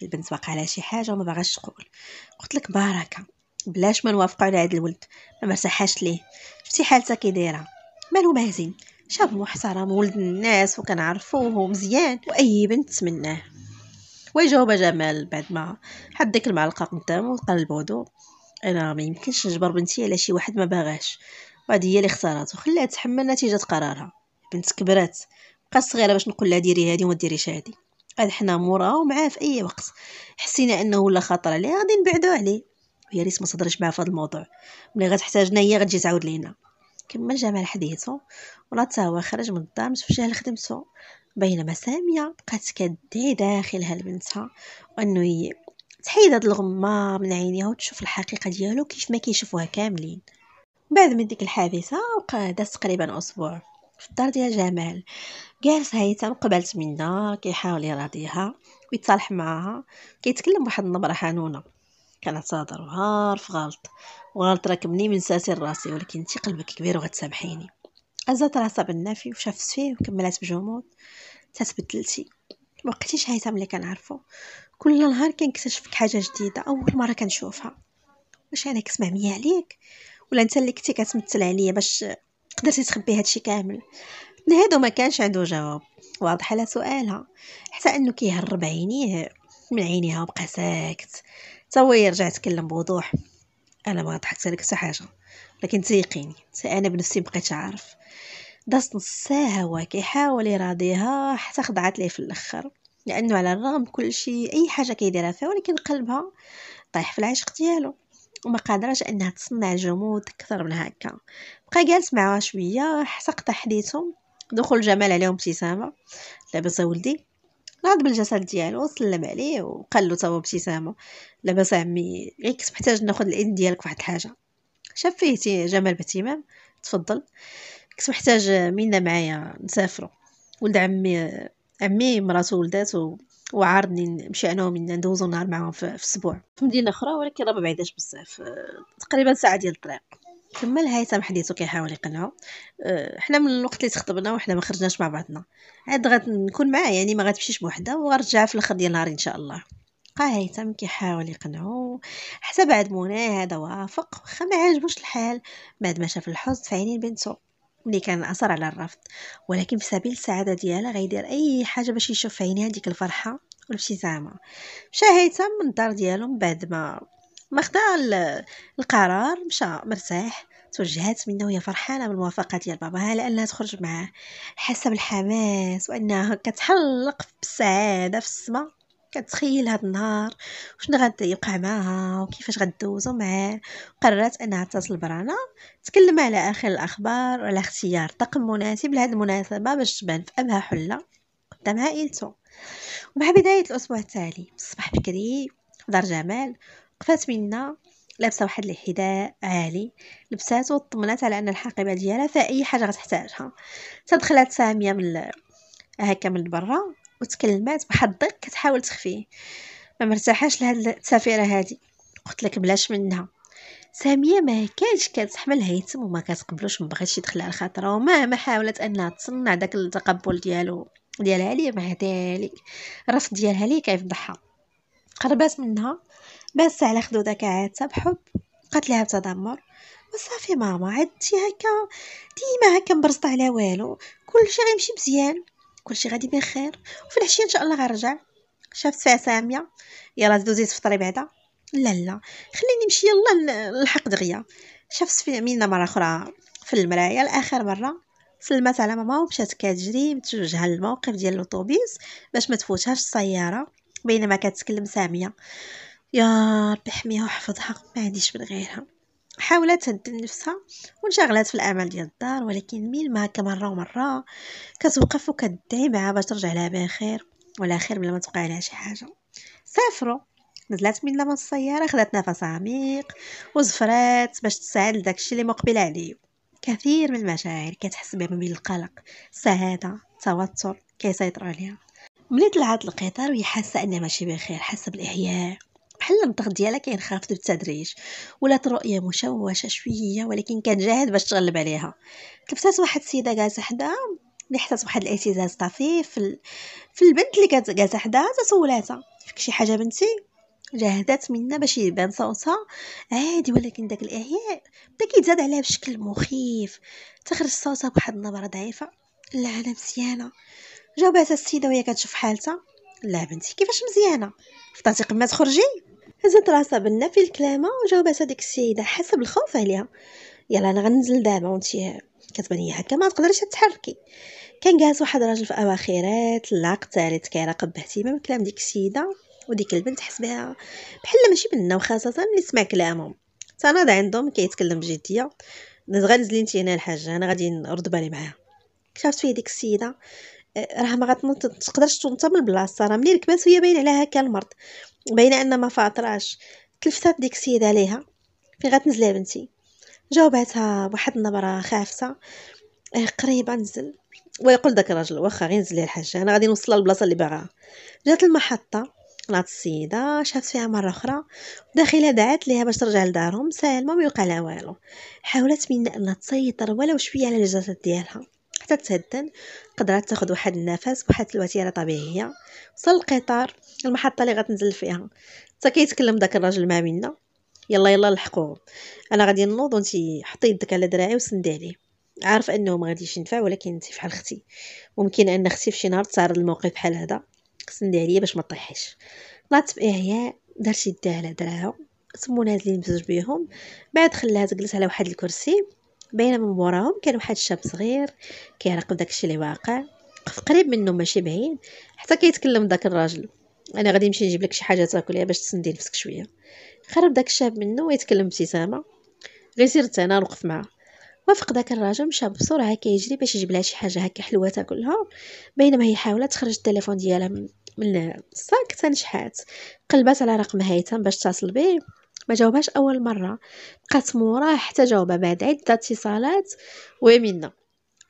البنت باقا على شي حاجه وما باغاش تقول قلت لك بركه بلاش ما نوافق على هذا الولد ما مرتاحاش ليه شفتي حالته كي دايره مالو مازين شاب محترم ولد الناس وكنعرفوه مزيان واي بنت تمناه ويجاوبها جمال بعد ما حد ديك المعلقه قدامه ولقى البودو انا ما يمكنش نجبر بنتي على شي واحد ما باغاش وهذه هي اللي اختارت وخليها تحمل نتيجه قرارها بنت كبرات بقات صغيره باش نقول لها ديري هادي وما ديريش هادي قال حنا موراها ومعاه في اي وقت حسينا انه ولا خطر عليه غادي نبعدو عليه ويا ريت ما صدرش معاه في هذا الموضوع ملي غتحتاجنا هي غتجي تعاود لينا كمل جمال حديثه ولا تا هو خرج من الدار مشى لخدمتو بينما سامية بقات كدعي داخلها لبنتها ي... تحيد هاد الغمة من عينيها وتشوف الحقيقة ديالو كيف ما كيشوفوها كاملين بعد من ديك الحادثة وقع داز تقريبا أسبوع في الدار ديال جمال جالس هيثم قبلت منا كيحاول يراضيها ويتصالح معاها كيتكلم بواحد النبرة حنونة كنعتذر وعارف غلط وغلط راكمني من ساسي راسي ولكن انت قلبك كبير وغتسامحيني هزات راسها بالنافي وشافت فيه وكملات بجمود تتبدلتي مبقيتيش هيثم اللي كنعرفو كل نهار كنكتشفك حاجه جديده اول مره كنشوفها واش انا كنسمع ميا عليك ولا انت اللي كنتي كتمثل عليا باش قدرتي تخبي هادشي كامل نهادو ما كانش عنده جواب واضح على سؤالها حتى انه كيهرب عينيه من عينيها وبقى ساكت حتى هو يرجع يتكلم بوضوح انا ما ضحكت عليك حتى حاجه لكن تيقيني حتى انا بنفسي مبقيتش عارف داس نص ساعة هو كيحاول يراضيها حتى خضعت ليه في الاخر لانه على الرغم كلشي اي حاجه كيديرها فيها ولكن قلبها طايح في العشق ديالو وما قادراش انها تصنع جمود اكثر من هكا بقى جالس معها شويه حتى قطع حديثهم دخل جمال عليهم ابتسامه لاباس ولدي نهض بالجسد ديالو وسلم عليه وقال له توا ابتسامه لاباس عمي غير كنت محتاج ناخذ الاذن ديالك فواحد الحاجه شاف فيه جمال باهتمام تفضل كنت محتاج منا معايا نسافروا ولد عمي عمي مراتو ولدات وعارضني نمشي انا ومنا ندوزو نهار معاهم في الاسبوع في مدينه اخرى ولكن راه ما بعيداش بزاف تقريبا ساعه ديال الطريق كما هيثم حديثو كيحاول يقنعو أه، حنا من الوقت اللي تخطبنا وحنا ما خرجناش مع بعضنا عاد غنكون معاه يعني ما غتمشيش بوحدها وغنرجعها في الاخر ديال النهار ان شاء الله بقى هيثم كيحاول يقنعو حتى بعد منى هذا وافق واخا ما عجبوش الحال بعد ما شاف الحظ في عينين بنتو ملي كان عصر على الرفض ولكن في سبيل السعاده ديالها غيدير اي حاجه باش يشوف في عينيها ديك الفرحه والابتسامه مشى هيثم من الدار ديالهم بعد ما ما خدا القرار مشى مرتاح توجهات منه وهي فرحانة بالموافقة ديال باباها لأنها تخرج معاه حاسة بالحماس وأنها كتحلق بالسعادة في السما كتخيل هاد النهار شنو غيوقع معاها وكيفاش غدوزو معاه قررت انها تتصل برانا تكلم على اخر الاخبار وعلى اختيار طقم مناسب لهاد المناسبه باش تبان في ابهى حله قدام عائلته ومع بدايه الاسبوع التالي الصباح بكري دار جمال قفات منا لابسه واحد الحذاء عالي لبساتو وطمنات على ان الحقيبه ديالها اي حاجه غتحتاجها تدخلات ساميه من هكا من برا وتكلمات بواحد الضيق كتحاول تخفيه ما مرتاحاش لهاد السفيره هادي قلت لك بلاش منها ساميه ما كانش كتحمل هيثم وما كتقبلوش ما بغاتش يدخلها لخاطرها ومهما حاولت انها تصنع داك التقبل ديالو ديالها ليه مع ذلك الرفض ديالها ليه كيفضحها قربات منها بس على خدو داك عادتها بحب قالت لها بتذمر وصافي ماما عدتي هكا ديما هكا مبرزطه على والو كلشي غيمشي مزيان كلشي غادي بخير وفي العشيه ان شاء الله غنرجع شافت فيها ساميه يلا دوزي تفطري بعدا لا لا خليني نمشي يلا نلحق دغيا شافت في مينا مره اخرى في المرايه لاخر مره سلمات على ماما ومشات كتجري متوجهه للموقف ديال الاوتوبيس باش ما تفوتهاش السياره بينما كتكلم ساميه يا ربي حميها وحفظها ما عنديش من غيرها حاولت تهدد نفسها وانشغلت في الاعمال ديال الدار ولكن مين هكا مره ومره كتوقف وكدعي معها باش ترجع لها بخير ولا خير بلا ما توقع عليها شي حاجه سافروا نزلات من لما السيارة خدات نفس عميق وزفرات باش تساعد لداكشي اللي مقبل عليه كثير من المشاعر كتحس بهم من القلق السعادة التوتر كيسيطر عليها ملي طلعت القطار وهي حاسة أنها ماشي بخير حاسة بالإحياء بحال الضغط ديالها كينخفض بالتدريج ولات رؤيه مشوشه شويه ولكن كان جاهد باش تغلب عليها كبسات واحد السيده جالسه حداها اللي حسات بواحد الاهتزاز طفيف في, ال... في البنت اللي كانت جالسه حداها تسولاتها فيك شي حاجه بنتي جاهدات منا باش يبان صوتها عادي ولكن داك الاعياء بدا كيتزاد عليها بشكل مخيف تخرج صوتها بواحد النبره ضعيفه لا انا مزيانه جاوباتها السيده وهي كتشوف حالتها لا بنتي كيفاش مزيانه فطاتي ما تخرجي هزت راسها بنا في الكلامه وجاوبات هذيك السيده حسب الخوف عليها يلا انا غنزل دابا وانت كتبان ليا هكا ما تقدريش تتحركي كان جالس واحد الراجل في اواخرات لاق الثالث كيراقب باهتمام كلام ديك السيده وديك البنت حس بها بحال ماشي بنا وخاصه ملي سمع كلامهم تناض عندهم كيتكلم بجديه غنزلي انت هنا الحاجه انا غادي نرد بالي معاها اكتشفت فيه ديك السيده راه ما تقدرش من البلاصه راه ملي ركبات وهي باين عليها هكا المرض باينه ان ما فاطراش تلفتات ديك السيده عليها فين غتنزل بنتي جاوباتها بواحد النبره خافته إيه، قريبه نزل ويقول داك الراجل واخا غير نزل الحاجه انا غادي نوصل للبلاصه اللي باغاها جات المحطه نات السيده شافت فيها مره اخرى داخله دعات ليها باش ترجع لدارهم سالمه ما يوقع لها والو حاولت من ان تسيطر ولو شويه على الجلسات ديالها حتى تهدن قدرات تاخذ واحد النفس بواحد الوتيره طبيعيه وصل القطار المحطه اللي غتنزل فيها حتى كيتكلم داك الراجل مع منا يلا يلا لحقو انا غادي نوض وانت حطي يدك على دراعي وسندي عليه عارف انه ما غاديش ينفع ولكن انت فحال اختي ممكن ان اختي في شي نهار تعرض لموقف بحال هذا سندي عليا باش ما طيحيش طلعت بإعياء دارت يديها على دراعو تمو نازلين بزوج بيهم بعد خلاها تجلس على واحد الكرسي باينه من موراهم كان واحد الشاب صغير كيراقب داكشي اللي واقع قريب منه ماشي بعيد حتى كيتكلم داك الراجل انا غادي نمشي نجيب لك شي حاجه تاكليها باش تسندي نفسك شويه خرب داك الشاب منه ويتكلم بابتسامه غير سيرت انا نوقف معاه وافق داك الراجل مشى بسرعه كيجري باش يجيب لها شي حاجه هكا حلوه تاكلها بينما هي حاولت تخرج التليفون ديالها من الساك تنشحات قلبات على رقم هيثم باش تصل به ما جاوبهاش اول مره بقات موراه حتى جاوبها بعد عده اتصالات ومنا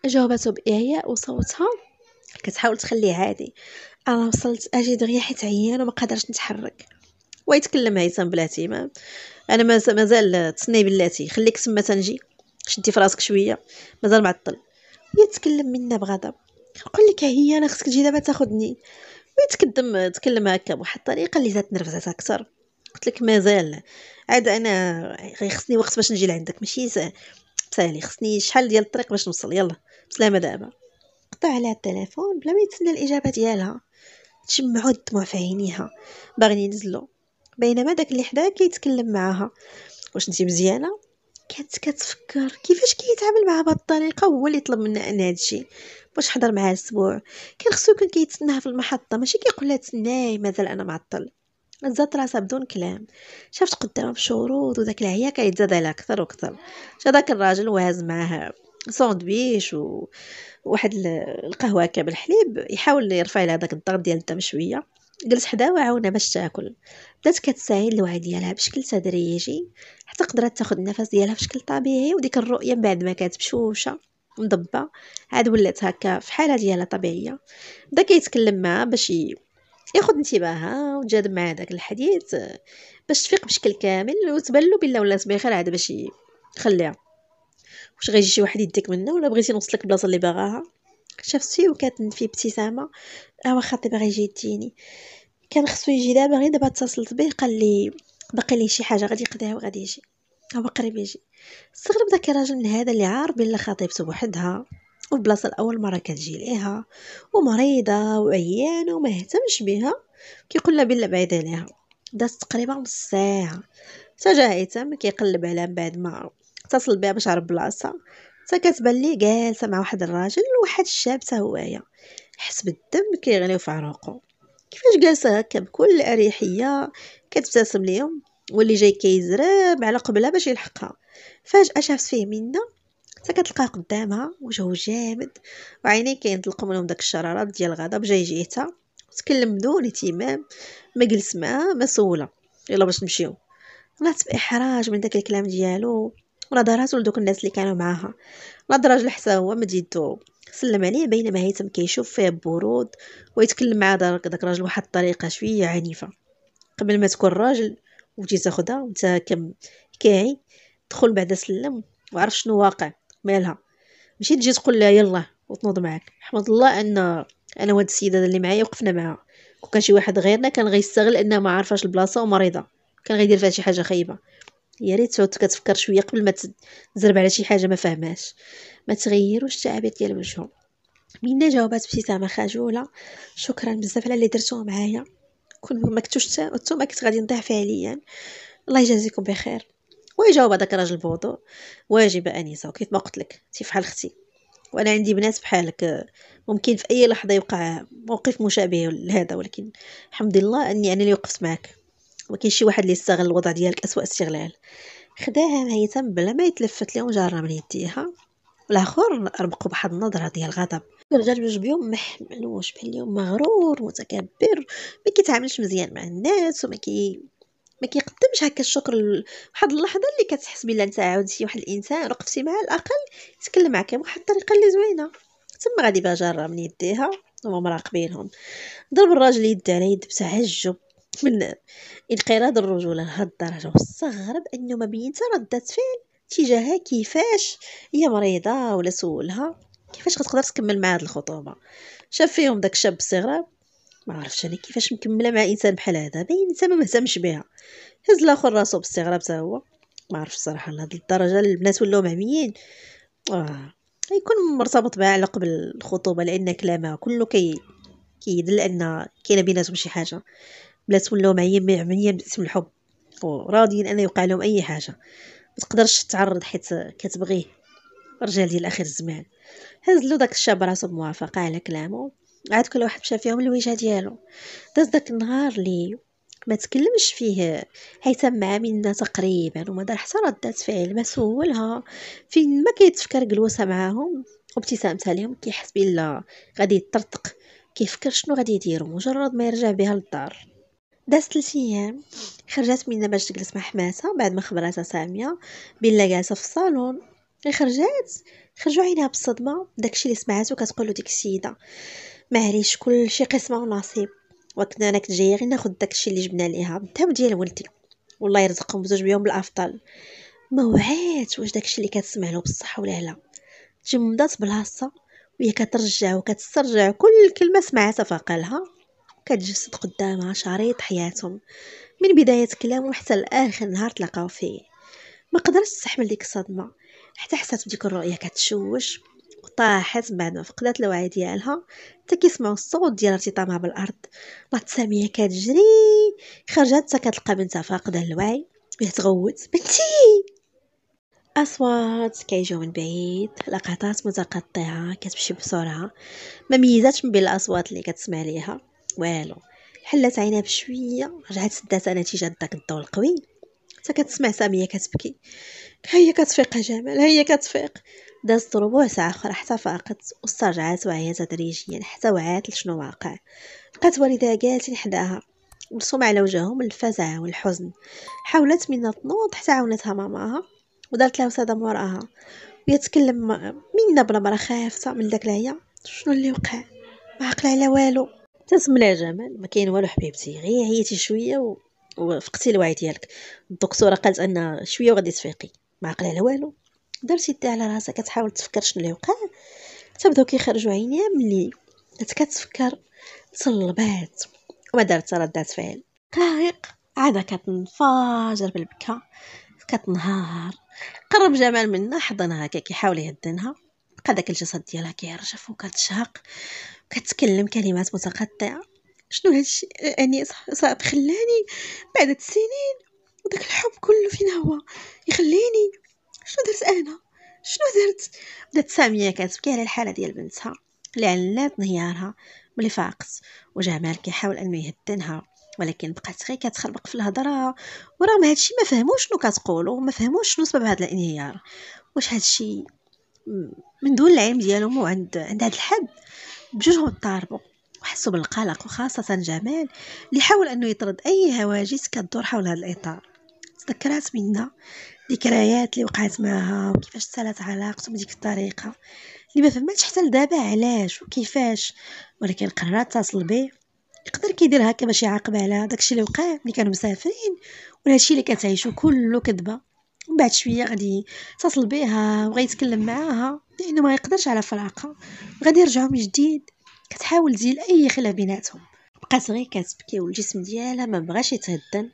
جاوبته باعياء وصوتها كتحاول تخليه عادي انا وصلت اجي دغيا حيت عيان وما قادرش نتحرك ويتكلم هيثم بلاتي ما انا مازال تصني بلاتي خليك تما تنجي شدي في راسك شويه مازال معطل يتكلم منا بغضب نقول لك هي انا خصك تجي دابا تاخذني ويتكلم تكلم هكا بواحد الطريقه اللي زادت نرفزات اكثر قلت لك مازال عاد انا خصني وقت باش نجي لعندك ماشي سالي خصني شحال ديال الطريق باش نوصل يلا بسلامه دابا قطع على التليفون بلا ما يتسنى الاجابه ديالها تشمعوا الدموع في عينيها باغيين ينزلوا بينما داك اللي حداها كيتكلم معاها واش نتي مزيانه كانت كتفكر كيفاش كيتعامل كي معها بهاد الطريقه هو اللي طلب منها ان هادشي باش حضر معها اسبوع كان خصو يكون كيتسناها في المحطه ماشي كيقول لها تسناي مازال انا معطل تزاد راسها بدون كلام شافت قدامها بشروط وداك العيا كيتزاد عليها اكثر واكثر شداك داك الراجل وهز معاه ساندويش و... واحد القهوه بالحليب يحاول يرفع لها داك الضغط ديال الدم شويه جلس حداها وعاونا باش تاكل بدات كتساعد الوعي ديالها بشكل تدريجي حتى قدرات تاخذ النفس ديالها بشكل طبيعي وديك الرؤيه من بعد ما كانت بشوشه مضبه عاد ولات هكا في حاله ديالها طبيعيه بدا كيتكلم معها باش ياخذ انتباهها وتجاذب مع داك الحديث باش تفيق بشكل كامل وتبان له بلا ولات بخير عاد باش يخليها واش غيجي شي واحد يديك منه ولا بغيتي نوصلك البلاصه اللي باغاها شافت فيه وكانت فيه ابتسامه اه واخا خاطي باغي يجي يديني كان خصو يجي دابا غير دابا اتصلت به قال لي باقي لي شي حاجه غادي يقضيها وغادي يجي هو قريب يجي استغرب داك الراجل من هذا اللي عار بلا خطيبته بوحدها وبلاصة الأول مرة كتجي ليها ومريضة وعيانة وما اهتمش بها كيقول لها بلا بعيد عليها دازت تقريبا نص ساعة حتى جا هيثم كيقلب عليها من بعد ما اتصل بها باش عرف بلاصة حتى كتبان ليه جالسة مع واحد الراجل وواحد الشاب حتى هويا حس بالدم كيغليو في عروقو كيفاش جالسة هكا بكل أريحية كتبتسم ليهم واللي جاي كيزرب على قبلها باش يلحقها فجأة شافت فيه منا حتى كتلقى قدامها وجهه جامد وعينيه كينطلقوا منهم داك الشرارات ديال الغضب جاي جيتها تكلم بدون اهتمام ما جلس معاها ما سولا يلا باش نمشيو رات باحراج من داك الكلام ديالو ونظراتو لدوك الناس اللي كانوا معاها نظر راجل حتى هو مد يدو سلم عليه بينما هيثم كيشوف فيه برود ويتكلم مع داك الراجل بواحد الطريقه شويه عنيفه قبل ما تكون راجل وتجي تاخدها وانت كم كاعي دخل بعدا سلم وعرف شنو واقع مالها ماشي تجي تقول لها يلا وتنوض معاك حمد الله ان انا وهاد السيده اللي معايا وقفنا معاها وكان شي واحد غيرنا كان غيستغل انها ما عارفاش البلاصه ومريضه كان غيدير فيها شي حاجه خايبه يا ريت تعود كتفكر شويه قبل ما تزرب على شي حاجه ما فاهماش ما تغيروش التعابير ديال وجههم منا جاوبات بابتسامه خجوله شكرا بزاف على اللي درتوه معايا كون ما كنتوش انتما كنت غادي نضيع فعليا الله يجازيكم بخير ويجاوب هذاك الراجل بوضوء واجب انسه كيف ما قلت لك انت بحال اختي وانا عندي بنات بحالك ممكن في اي لحظه يوقع موقف مشابه لهذا ولكن الحمد لله اني انا اللي وقفت معك ما كاين شي واحد اللي يستغل الوضع ديالك اسوا استغلال خداها ميتم بلا ما يتلفت لهم جارة من يديها والاخر رمقوا بواحد النظره ديال الغضب الرجال بجوج بيوم محملوش بحال اليوم مغرور متكبر ما كيتعاملش مزيان مع الناس وما كي ما كيقدمش هكا الشكر واحد اللحظه اللي كتحس بلا انت عاودتي واحد الانسان وقفتي معاه الاقل يتكلم معاك بواحد الطريقه اللي زوينه تما غادي بجره من يديها هما مراقبينهم ضرب الراجل يد على يد بتعجب من انقراض الرجوله لهاد الدرجه وصغر بانه ما بينت ردت فعل تجاهها كيفاش هي مريضه ولا سولها كيفاش غتقدر تكمل مع هاد الخطوبه شاف فيهم داك الشاب الصغير ما عرفتش انا كيفاش مكمله مع انسان بحال هذا باين انسان ما مهتمش بها هز الاخر راسو باستغراب حتى هو ما عرفتش صراحه لهاد الدرجه البنات ولاو معميين اه يكون مرتبط بها على قبل الخطوبه لان كلامها كله كي كيدل ان كاينه بيناتهم شي حاجه بلات ولاو معيين معميين باسم الحب وراضيين ان يوقع لهم اي حاجه ما تقدرش تعرض حيت كتبغيه رجال ديال اخر الزمان هز له داك الشاب راسو بموافقه على كلامه عاد كل واحد مشى فيهم الوجهه ديالو داز داك النهار لي ما تكلمش فيه هيثم مع منا تقريبا وما دار حتى ردات فعل ما سولها فين ما كيتفكر جلوسه معاهم وابتسامتها ليهم كيحس بلا غادي يطرطق كيفكر شنو غادي يديرو مجرد ما يرجع بها للدار داز ثلاث ايام خرجات منا باش تجلس مع حماتها بعد ما خبراتها ساميه بلا جالسه في الصالون خرجات خرجوا عينها بالصدمه داكشي اللي سمعاتو كتقولو ديك السيده معليش كلشي قسمه ونصيب وكنا انا كنت جايه غير ناخد داكشي اللي جبنا ليها الدعم ديال ولدي والله يرزقهم بزوج بيهم بالافضل ما وعيت واش داكشي اللي كتسمع له بصح ولا لا تجمدات بلاصه وهي كترجع وكتسترجع كل كلمه سمعتها فقالها كتجسد وكتجسد قدامها شريط حياتهم من بدايه كلامهم حتى لاخر نهار تلاقاو فيه ما قدرتش تستحمل ديك الصدمه حتى حسات بديك الرؤيه كتشوش طاحت بعد ما فقدت الوعي ديالها حتى كيسمعوا الصوت ديال ارتطامها بالارض مات ساميه كتجري خرجت حتى كتلقى بنتها فاقده الوعي وهي تغوت بنتي اصوات كيجيو من بعيد لقطات متقطعه كتمشي بسرعه ما ميزاتش من بين الاصوات اللي كتسمع ليها والو حلت عينها بشويه رجعت سداتها نتيجه داك الضوء القوي حتى كتسمع ساميه كتبكي هيا كتفيق جمال هيا كتفيق دازت ربع ساعة أخرى حتى فاقت واسترجعت وعيها تدريجيا حتى وعات لشنو واقع لقات والدها جالسين حداها مرسومة على وجههم الفزع والحزن حاولت من تنوض حتى عاونتها ماماها ودارت لها وسادة موراها ويتكلم بلا مرة خافتة من داك العيا شنو اللي وقع ما عقل على والو تسملا جمال ما كاين والو حبيبتي غير عيتي شويه و... وفقتي الوعي ديالك الدكتوره قالت ان شويه وغادي تفيقي ما عقل على والو تقدر تدي على راسك كتحاول تفكر شنو اللي وقع تبداو كيخرجوا عينيها ملي بدات كتفكر تصلبات وما دارت ردات فعل قلق عاد كتنفجر بالبكا كتنهار قرب جمال منها حضنها هكا كيحاول يهدنها بقى داك الجسد ديالها كيرجف وكتشهق وكتكلم كلمات متقطعه شنو هادشي اني صعب خلاني بعد السنين وداك الحب كله فين هو يخليني شنو درت انا شنو درت بدات ساميه كتبكي على الحاله ديال بنتها اللي علات ملي فاقت وجمال كيحاول انه يهدنها ولكن بقات غير كتخربق في الهضره ورغم هادشي ما فهموش شنو كتقولوا وما فهموش شنو سبب هذا الانهيار واش هادشي من دون العلم ديالهم وعند عند هاد الحد بجوجهم ضاربوا وحسوا بالقلق وخاصة جمال اللي حاول أنه يطرد أي هواجس كدور حول هذا الإطار تذكرات منا ذكريات اللي وقعت معها وكيفاش تسالات علاقته بديك الطريقه اللي ما فهمتش حتى لدابا علاش وكيفاش ولكن قررت تصل به يقدر كيدير هكا باش يعاقب على داكشي اللي وقع ملي كانوا مسافرين ولا هادشي اللي كتعيشو كله كذبه من بعد شويه غادي يتصل بها وغيتكلم معاها لانه ما يقدرش على فراقها غادي يرجعوا من جديد كتحاول تزيل اي خلاف بيناتهم بقات غير كتبكي والجسم ديالها ما بغاش يتهدن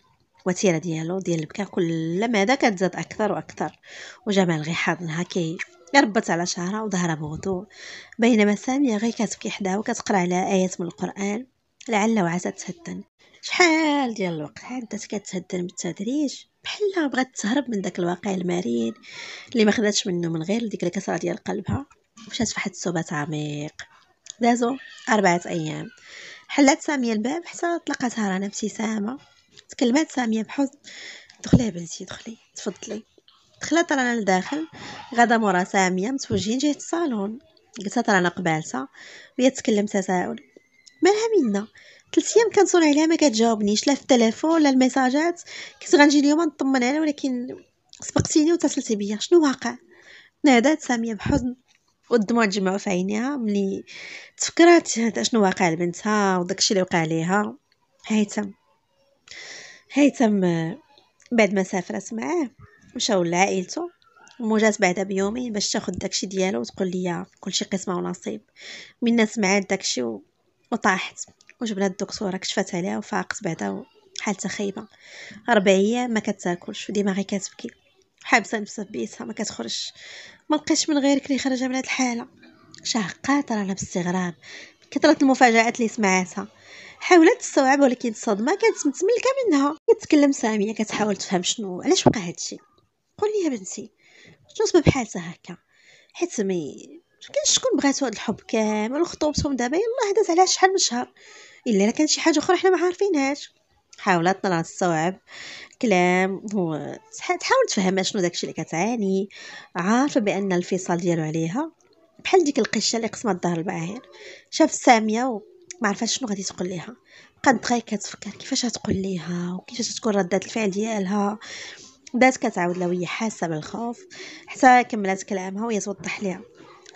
وتيره ديالو ديال البكاء كل دا كتزاد اكثر واكثر وجمال غي حاضنها كي ربت على شعرها وظهر بهدوء بينما ساميه غي كتبكي حداها وكتقرا على ايات من القران لعل وعسى تهدن شحال ديال الوقت عادت كتهدن بالتدريج بحال بغات تهرب من داك الواقع المرير اللي ما خداتش منه من غير ديك الكسره ديال قلبها مشات فواحد السبات عميق دازو أربعة أيام حلات سامية الباب حتى طلقتها رانا ابتسامة تكلمات سامية بحزن دخلي يا بنتي دخلي تفضلي دخلت رانا لداخل غدا مورا سامية متوجهين جهة الصالون جلست رانا قبالسة وهي تكلم تساؤل مالها منا ثلاث ايام كنصوني عليها ما كتجاوبنيش لا في التليفون لا الميساجات كنت غنجي اليوم نطمن عليها ولكن سبقتيني واتصلتي بيا شنو واقع نادات سامية بحزن والدموع تجمعو في عينيها ملي تفكرات شنو واقع لبنتها وداكشي اللي وقع ليها هيثم هيثم بعد ما سافرت معاه مشاو لعائلته مو بعدا بيومين باش تاخد داكشي ديالو وتقول لي كلشي قسمه ونصيب من سمعات داكشي وطاحت وجبنا الدكتوره كشفت عليها وفاقت بعدا حالتها خايبه اربع ايام ما كتاكلش وديما غير كتبكي حابسه نفسها في بيتها ما كتخرجش ما لقيتش من غيرك اللي خرجه من هاد الحاله شاقات رانا باستغراب كثرة المفاجآت اللي سمعتها حاولت تستوعب ولكن الصدمه كانت متملكه منها كتكلم ساميه كتحاول تفهم شنو علاش بقى هادشي قول لي يا بنتي شنو سبب حالتها هكا حيت مي كان شكون بغاتو هاد الحب كامل وخطوبتهم دابا يلا هدات عليها شحال من شهر الا كانت شي حاجه اخرى حنا ما عارفينهاش حاولت طلع تستوعب كلام هو تحاول تفهم شنو داكشي اللي كتعاني عارفه بان الفصال ديالو عليها بحال ديك القشه اللي قسمت ظهر البعير شاف ساميه ما عرفاتش شنو غادي تقول ليها بقات دقائق كتفكر كيفاش غتقول ليها وكيفاش تكون ردات الفعل ديالها بدات كتعاود لها وهي حاسه بالخوف حتى كملات كلامها وهي توضح ليها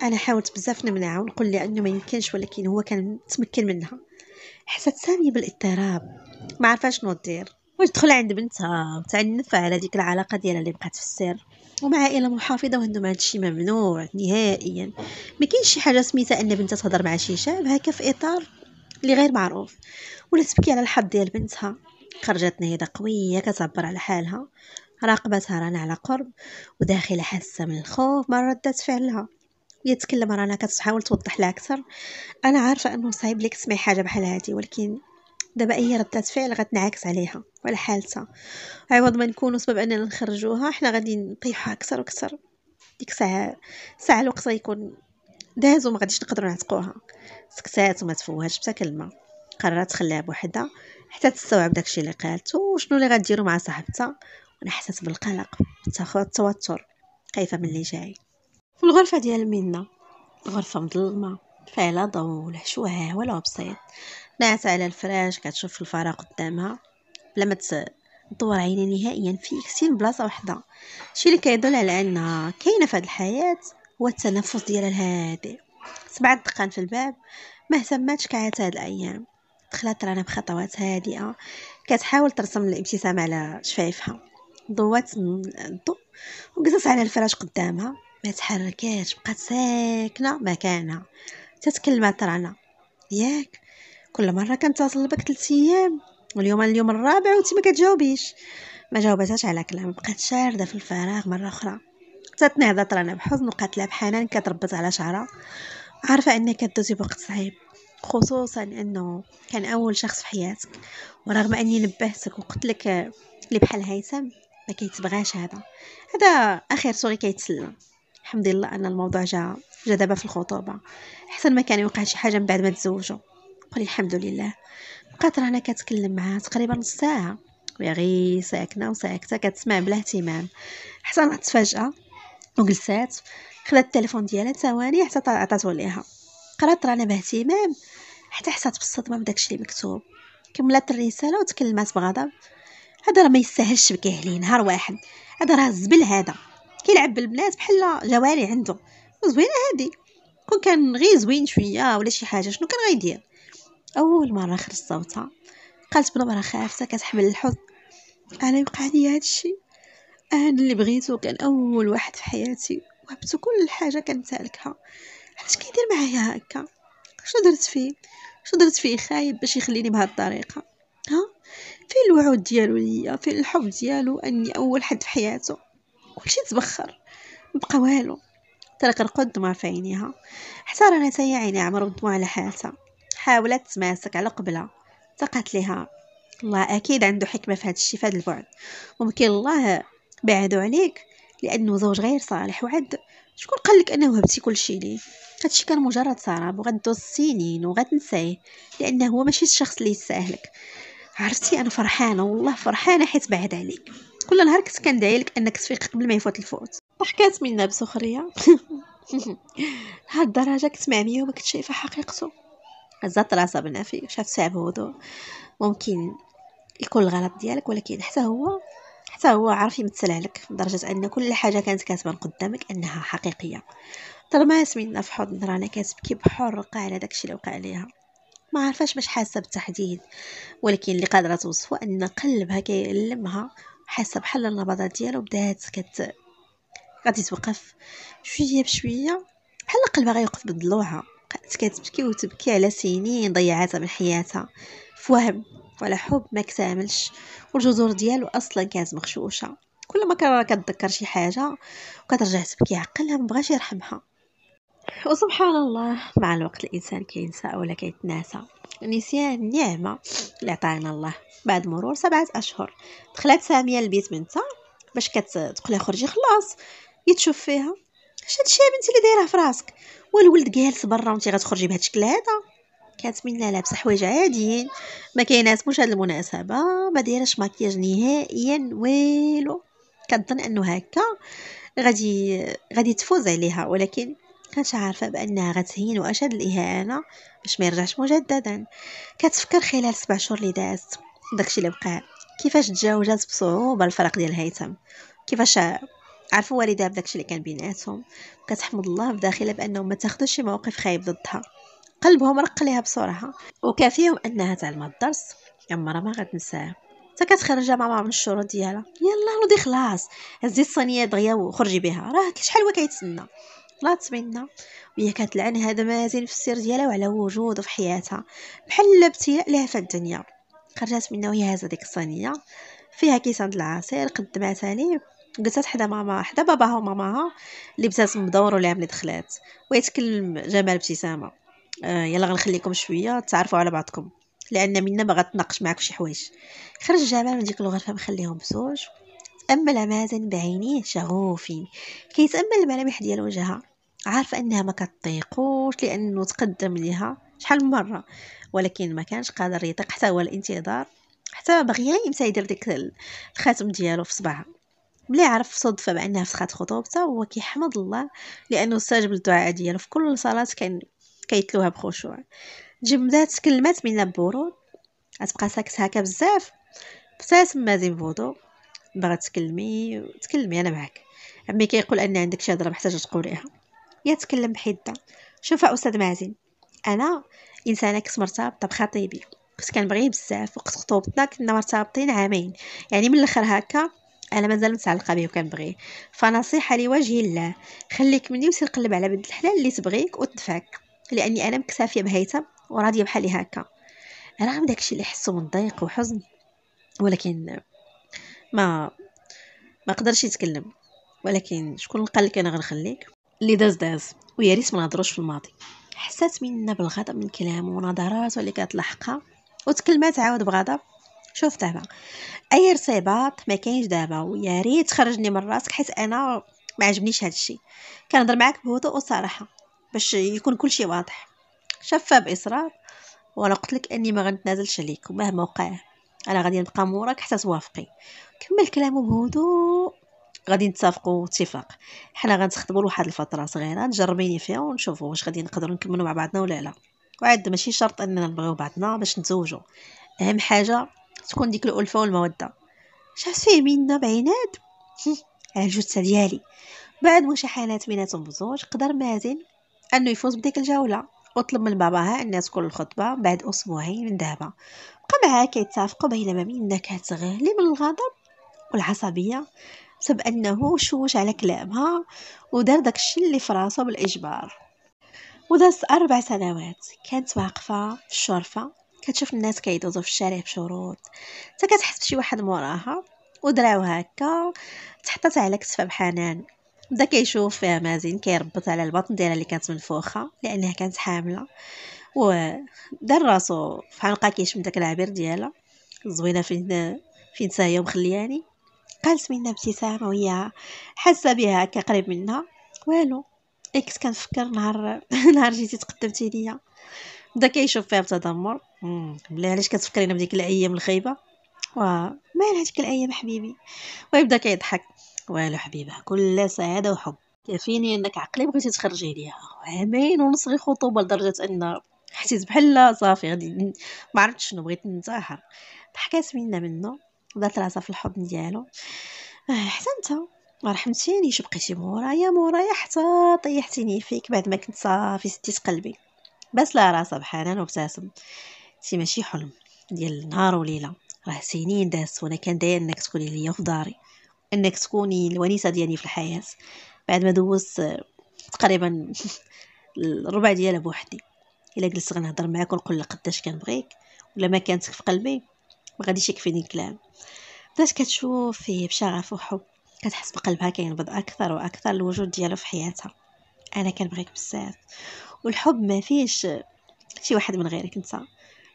انا حاولت بزاف نمنعها ونقول لها انه ما يمكنش ولكن هو كان متمكن منها حست ساميه بالاضطراب ما عرفاش شنو دير واش دخل عند بنتها وتعنف على ديك العلاقه ديالها اللي بقات في السر ومع عائله محافظه وعندهم هادشي ممنوع نهائيا ما كاينش شي حاجه سميتها ان بنتها تهضر مع شي شاب هكا في اطار اللي غير معروف ولات تبكي على الحظ ديال بنتها خرجت نهيدة قوية كتعبر على حالها راقبتها رانا على قرب وداخلة حاسة من الخوف من ردة فعلها هي تكلم رانا كتحاول توضح لها اكثر انا عارفه انه صعيب لك تسمعي حاجه بحال هادي ولكن دابا اي ردة فعل غتنعكس عليها وعلى حالتها عوض ما نكونوا سبب اننا نخرجوها حنا غادي نطيحوها اكثر واكثر ديك الساعه الساعه الوقت غيكون داز وما غاديش نقدروا نعتقوها سكتات وما تفوهاش حتى كلمه قررت تخليها بوحدها حتى تستوعب داكشي اللي قالته وشنو اللي غديرو مع صاحبتها وانا حسيت بالقلق والتوتر خايفه من اللي جاي في الغرفه ديال منا غرفه مظلمه فعلا ضوء العشوة ولا بسيط ناعسة على الفراش كتشوف الفراغ قدامها بلا ما تدور عيني نهائيا في كسين بلاصه وحده شي اللي كيدل على انها كاينه في هذه الحياه هو التنفس ديالها الهادئ سبع دقان في الباب ما اهتماتش كعادة هاد الايام دخلت رانا بخطوات هادئه كتحاول ترسم الابتسامه على شفايفها ضوات الضوء وقصص على الفراش قدامها ما تحركاش بقات ساكنه مكانها تتكلمات رانا ياك كل مره كنتصل بك ثلاث ايام واليوم اليوم الرابع وانت ما كتجاوبيش ما جاوبتهاش على كلام بقات شارده في الفراغ مره اخرى تتنهض طرنا بحزن وقاتلها بحنان كتربط على شعرها عارفه انها كدوزي بوقت صعيب خصوصا انه كان اول شخص في حياتك ورغم اني نبهتك وقلت لك اللي بحال هيثم ما كيتبغاش هذا هذا اخر صوري كيتسلى الحمد لله ان الموضوع جا جا دابا في الخطوبه احسن ما كان يوقع شي حاجه من بعد ما تزوجوا قولي الحمد لله بقات رانا كتكلم معاه تقريبا نص ساعه وهي غير ساكنه وساكته كتسمع بلا اهتمام حسن نعت فجاه وجلسات خدات التليفون ديالها ثواني حتى عطاتو ليها قرات رانا باهتمام حتى حسات بالصدمه بداكشي اللي مكتوب كملات الرساله وتكلمات بغضب هذا راه ما يستاهلش بكيه نهار واحد هذا راه الزبل هذا كيلعب بالبنات بحال جوالي عنده وزوينه هادي كون كان غير زوين شويه ولا شي حاجه شنو كان غيدير اول مره خرج صوتها قالت بنبره خافتة كتحمل الحزن انا يوقع لي هادشي انا اللي بغيتو كان اول واحد في حياتي وهبتو كل حاجه كنتالكها علاش كيدير معايا هكا شنو درت فيه شنو درت فيه خايب باش يخليني بهاد الطريقه ها فين الوعود ديالو ليا فين الحب ديالو اني اول حد في حياته كلشي تبخر مبقى والو ترى القد دموع في عينيها حتى رانا تايا عيني عمرو الدموع على حالتها حاولت تماسك على قبلها تقات لها الله اكيد عنده حكمه في هذا الشيء في هذا البعد ممكن الله بعدو عليك لانه زوج غير صالح وعد شكون قال لك انه هبتي كل شيء ليه هادشي كان مجرد سراب وغدوز سنين وغتنساه لانه هو ماشي الشخص اللي يستاهلك عرفتي انا فرحانه والله فرحانه حيت بعد عليك كل نهار كنت كندعي لك انك تفيق قبل ما يفوت الفوت ضحكات منا بسخريه *laughs* لهاد الدرجه كنت معميه وما كنت شايفه حقيقته هزات راسها بنافي شاف ساعه بهدوء ممكن يكون الغلط ديالك ولكن حتى هو حتى هو عارف يمثل عليك لدرجه ان كل حاجه كانت كاتبان قدامك انها حقيقيه طرمات ياسمين في حضن رانا كتبكي بحرقه على داكشي اللي وقع ليها ما عارفاش باش حاسه بالتحديد ولكن اللي قادره توصفه ان قلبها كيلمها حاسه بحال النبضات ديالو بدات كت غادي توقف شويه بشويه بحال قلبها غيوقف بضلوعها بقات كتبكي وتبكي على سنين ضيعاتها من حياتها في وهم ولا حب ما كتاملش والجذور ديالو اصلا كانت مغشوشه كل ما كان كتذكر شي حاجه وكترجع تبكي عقلها مبغاش يرحمها وسبحان الله مع الوقت الانسان كينسى ولا كيتناسى نسيان نعمه اللي عطانا الله بعد مرور سبعة اشهر دخلت ساميه البيت بنتها باش كتقول خرجي خلاص يتشوف فيها اش هادشي يا بنتي اللي دايره في راسك والولد جالس برا وانت غتخرجي بهذا الشكل هذا كانت كنتمنى لابسه حوايج عاديين ما كيناسبوش هاد المناسبه ما دايرهش ماكياج نهائيا والو كنظن انه هكا غادي غادي تفوز عليها ولكن كانت عارفه بانها غتهين واشد الاهانه باش ما يرجعش مجددا كتفكر خلال سبع شهور اللي دازت داكشي اللي بقى كيفاش تجاوزات بصعوبه الفرق ديال هيثم كيفاش عرفوا والدها بداكشي اللي كان بيناتهم كتحمد الله بداخلها بانهم ما تاخذوش شي موقف خايب ضدها قلبهم رق ليها بسرعه وكافيهم انها تعلم الدرس يا مرا ما غتنساه حتى كتخرجها ماما من الشروط ديالها يلا نوضي خلاص هزي الصينيه دغيا وخرجي بها راه شحال هو كيتسنى لا تسمعنا وهي كتلعن هذا مازن في السير ديالها وعلى وجوده في حياتها بحال ابتلاء لها في الدنيا خرجت منها وهي هازه ديك الصينيه فيها كيسان العصير قدماتها ليه جلست حدا ماما حدا باباها وماماها اللي بدات مدور ولا ملي دخلات ويتكلم جمال ابتسامه آه، يلا غنخليكم شويه تعرفوا على بعضكم لان منا ما غتناقش معاك شي حوايج خرج جمال من ديك الغرفه مخليهم بزوج تامل مازن بعينيه شغوفين كيتامل الملامح ديال وجهها عارف انها ما كتطيقوش لانه تقدم ليها شحال من مره ولكن ما كانش قادر يطيق حتى هو الانتظار حتى بغيا يمسى يدير ديك الخاتم ديالو في صباعها ملي عرف صدفه بانها فسخات خطوبته هو كيحمد الله لانه استجاب للدعاء ديالو في كل صلاه كان كيتلوها بخشوع تجي بدات تكلمات من البرود غتبقى ساكت هكا بزاف تما مازن فودو باغا تكلمي تكلمي انا معك عمي كيقول ان عندك شي هضره محتاجه تقوليها يا تكلم بحده شوف استاذ مازن انا انسانه كنت مرتبطه بخطيبي كنت كنبغيه بزاف وقت خطوبتنا كنا مرتبطين عامين يعني من الاخر هكا انا مازال متعلقه به وكنبغيه فنصيحه لوجه الله خليك مني وسير قلب على بنت الحلال اللي تبغيك وتدفعك لاني انا مكتافيه بهيثم وراضيه بحالي هكا رغم داكشي اللي حسو من ضيق وحزن ولكن ما ما قدرش يتكلم ولكن شكون قال لك انا غنخليك اللي داز داز ويا ريت ما نهضروش في الماضي حسات منا بالغضب من كلامه ونظرات اللي كانت لحقها وتكلمات عاود بغضب شوف دابا اي رصيبات ما كاينش دابا ويا ريت تخرجني من راسك حيت انا ما عجبنيش هادشي كنهضر معاك بهدوء وصراحه باش يكون كل شيء واضح شافها باصرار وانا قلت لك اني ما غنتنازلش عليك ومهما وقع انا غادي نبقى موراك حتى توافقي كمل كلامه بهدوء غادي نتفقوا اتفاق حنا غنخدموا لواحد الفتره صغيره نجربيني فيها ونشوفوا واش غادي نقدروا نكملوا مع بعضنا ولا لا وعاد ماشي شرط اننا نبغيو بعضنا باش نتزوجوا اهم حاجه تكون ديك الالفه والموده شحال فيه منا بعينات *laughs* الجثه ديالي بعد مشاحنات بيناتهم بزوج قدر مازن انه يفوز بديك الجوله وطلب من باباها انها تكون الخطبه بعد اسبوعين من دابا بقى معها بين بينما انها كتغلي من الغضب والعصبيه سب انه شوش على كلامها ودار داكشي اللي فراسه بالاجبار ودازت اربع سنوات كانت واقفه في الشرفه كتشوف الناس كيدوزو في الشارع بشروط حتى كتحس بشي واحد موراها ودراو هكا تحطت على كتفها بحنان بدا كيشوف فيها مازن كيربط على البطن ديالها اللي كانت منفوخه لانها كانت حامله ودار راسو فحال حلقه كيشم داك العبير ديالها زوينه فين فين هي مخلياني قالت منها ابتسامه وهي حاسه بها هكا قريب منها والو اكس كنت كنفكر نهار *laughs* نهار جيتي تقدمتي ليا بدا كيشوف فيها بتذمر بلا علاش كتفكرينا بديك الايام الخايبه مالها ديك الايام حبيبي ويبدا كيضحك والو حبيبه كل سعاده وحب كافيني انك عقلي بغيتي تخرجي ليها عامين ونص غير خطوبه لدرجه ان حسيت بحال صافي غادي ما عرفتش شنو بغيت ننتحر ضحكات منا منه دارت راسها في الحضن ديالو آه، حتى انت رحمتيني شو بقيتي مورايا مورايا حتى طيحتيني فيك بعد ما كنت صافي سديت قلبي بس لا راسها بحنان وابتسم سي ماشي حلم ديال نهار وليله راه سنين دازت وانا كان داير انك تكوني ليا في داري انك تكوني الونيسه ديالي في الحياه بعد ما دوزت تقريبا *laughs* الربع ديالها بوحدي الا جلست غنهضر معاك ونقول لك قداش كنبغيك ولا ما كانتك في قلبي ما غاديش يكفيني الكلام بدات كتشوف فيه بشغف وحب كتحس بقلبها كينبض اكثر واكثر الوجود ديالو في حياتها انا كنبغيك بزاف والحب ما فيش شي واحد من غيرك انت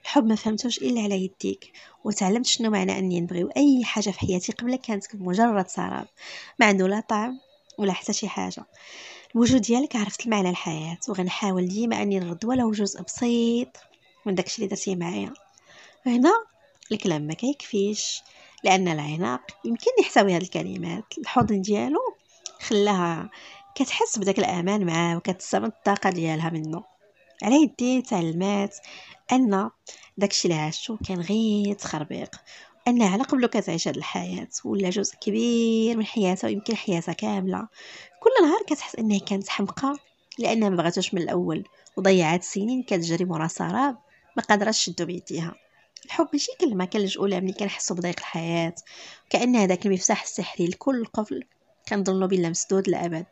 الحب ما فهمتوش الا على يديك وتعلمت شنو معنى اني نبغيو اي حاجه في حياتي قبل كانت مجرد سراب ما عنده لا طعم ولا حتى شي حاجه الوجود ديالك عرفت المعنى الحياه وغنحاول ديما اني نرد ولو جزء بسيط من داكشي اللي درتيه معايا هنا الكلام ما كيكفيش لان العناق يمكن يحتوي هاد الكلمات الحضن ديالو خلاها كتحس بداك الامان معاه وكتستمد الطاقه ديالها منه على يدي تعلمات ان داكشي اللي عاشو كان غير تخربيق ان على قبل كتعيش هاد الحياه ولا جزء كبير من حياتها ويمكن حياتها كامله كل نهار كتحس انها كانت حمقى لانها ما بغاتوش من الاول وضيعات سنين كتجري مورا سراب ما قادراش شدو بيديها الحب ماشي كلمه كنلجؤوا لها ملي كنحسوا بضيق الحياه وكان هذاك المفتاح السحري لكل قفل كنظنوا بلا مسدود للابد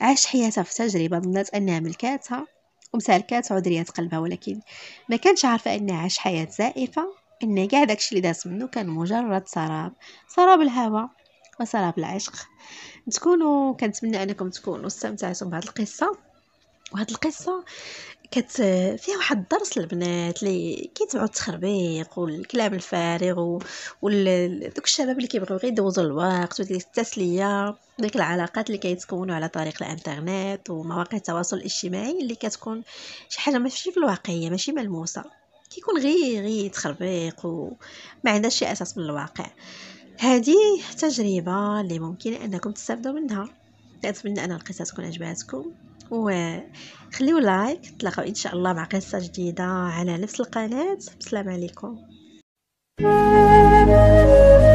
عاش حياتها في تجربه ظنات انها ملكاتها ومسالكات عذريات قلبها ولكن ما كانش عارفه ان عاش حياه زائفه ان كاع داكشي اللي داس منه كان مجرد سراب سراب الهوى وسراب العشق تكونوا كنتمنى انكم تكونوا استمتعتم بهذه القصه وهاد القصه كت فيها واحد الدرس البنات اللي كيتبعوا التخربيق والكلام الفارغ ودوك الشباب اللي كيبغيو غير يدوزوا الوقت وديك التسليه ديك العلاقات اللي كيتكونوا على طريق الانترنت ومواقع التواصل الاجتماعي اللي كتكون شي حاجه ماشي في الواقعيه ماشي ملموسه كيكون غير غير تخربيق وما عندهاش شي اساس من الواقع هذه تجربه اللي ممكن انكم تستافدوا منها كنتمنى ان القصه تكون عجباتكم وخليو لايك نتلاقاو ان شاء الله مع قصه جديده على نفس القناه بسلام عليكم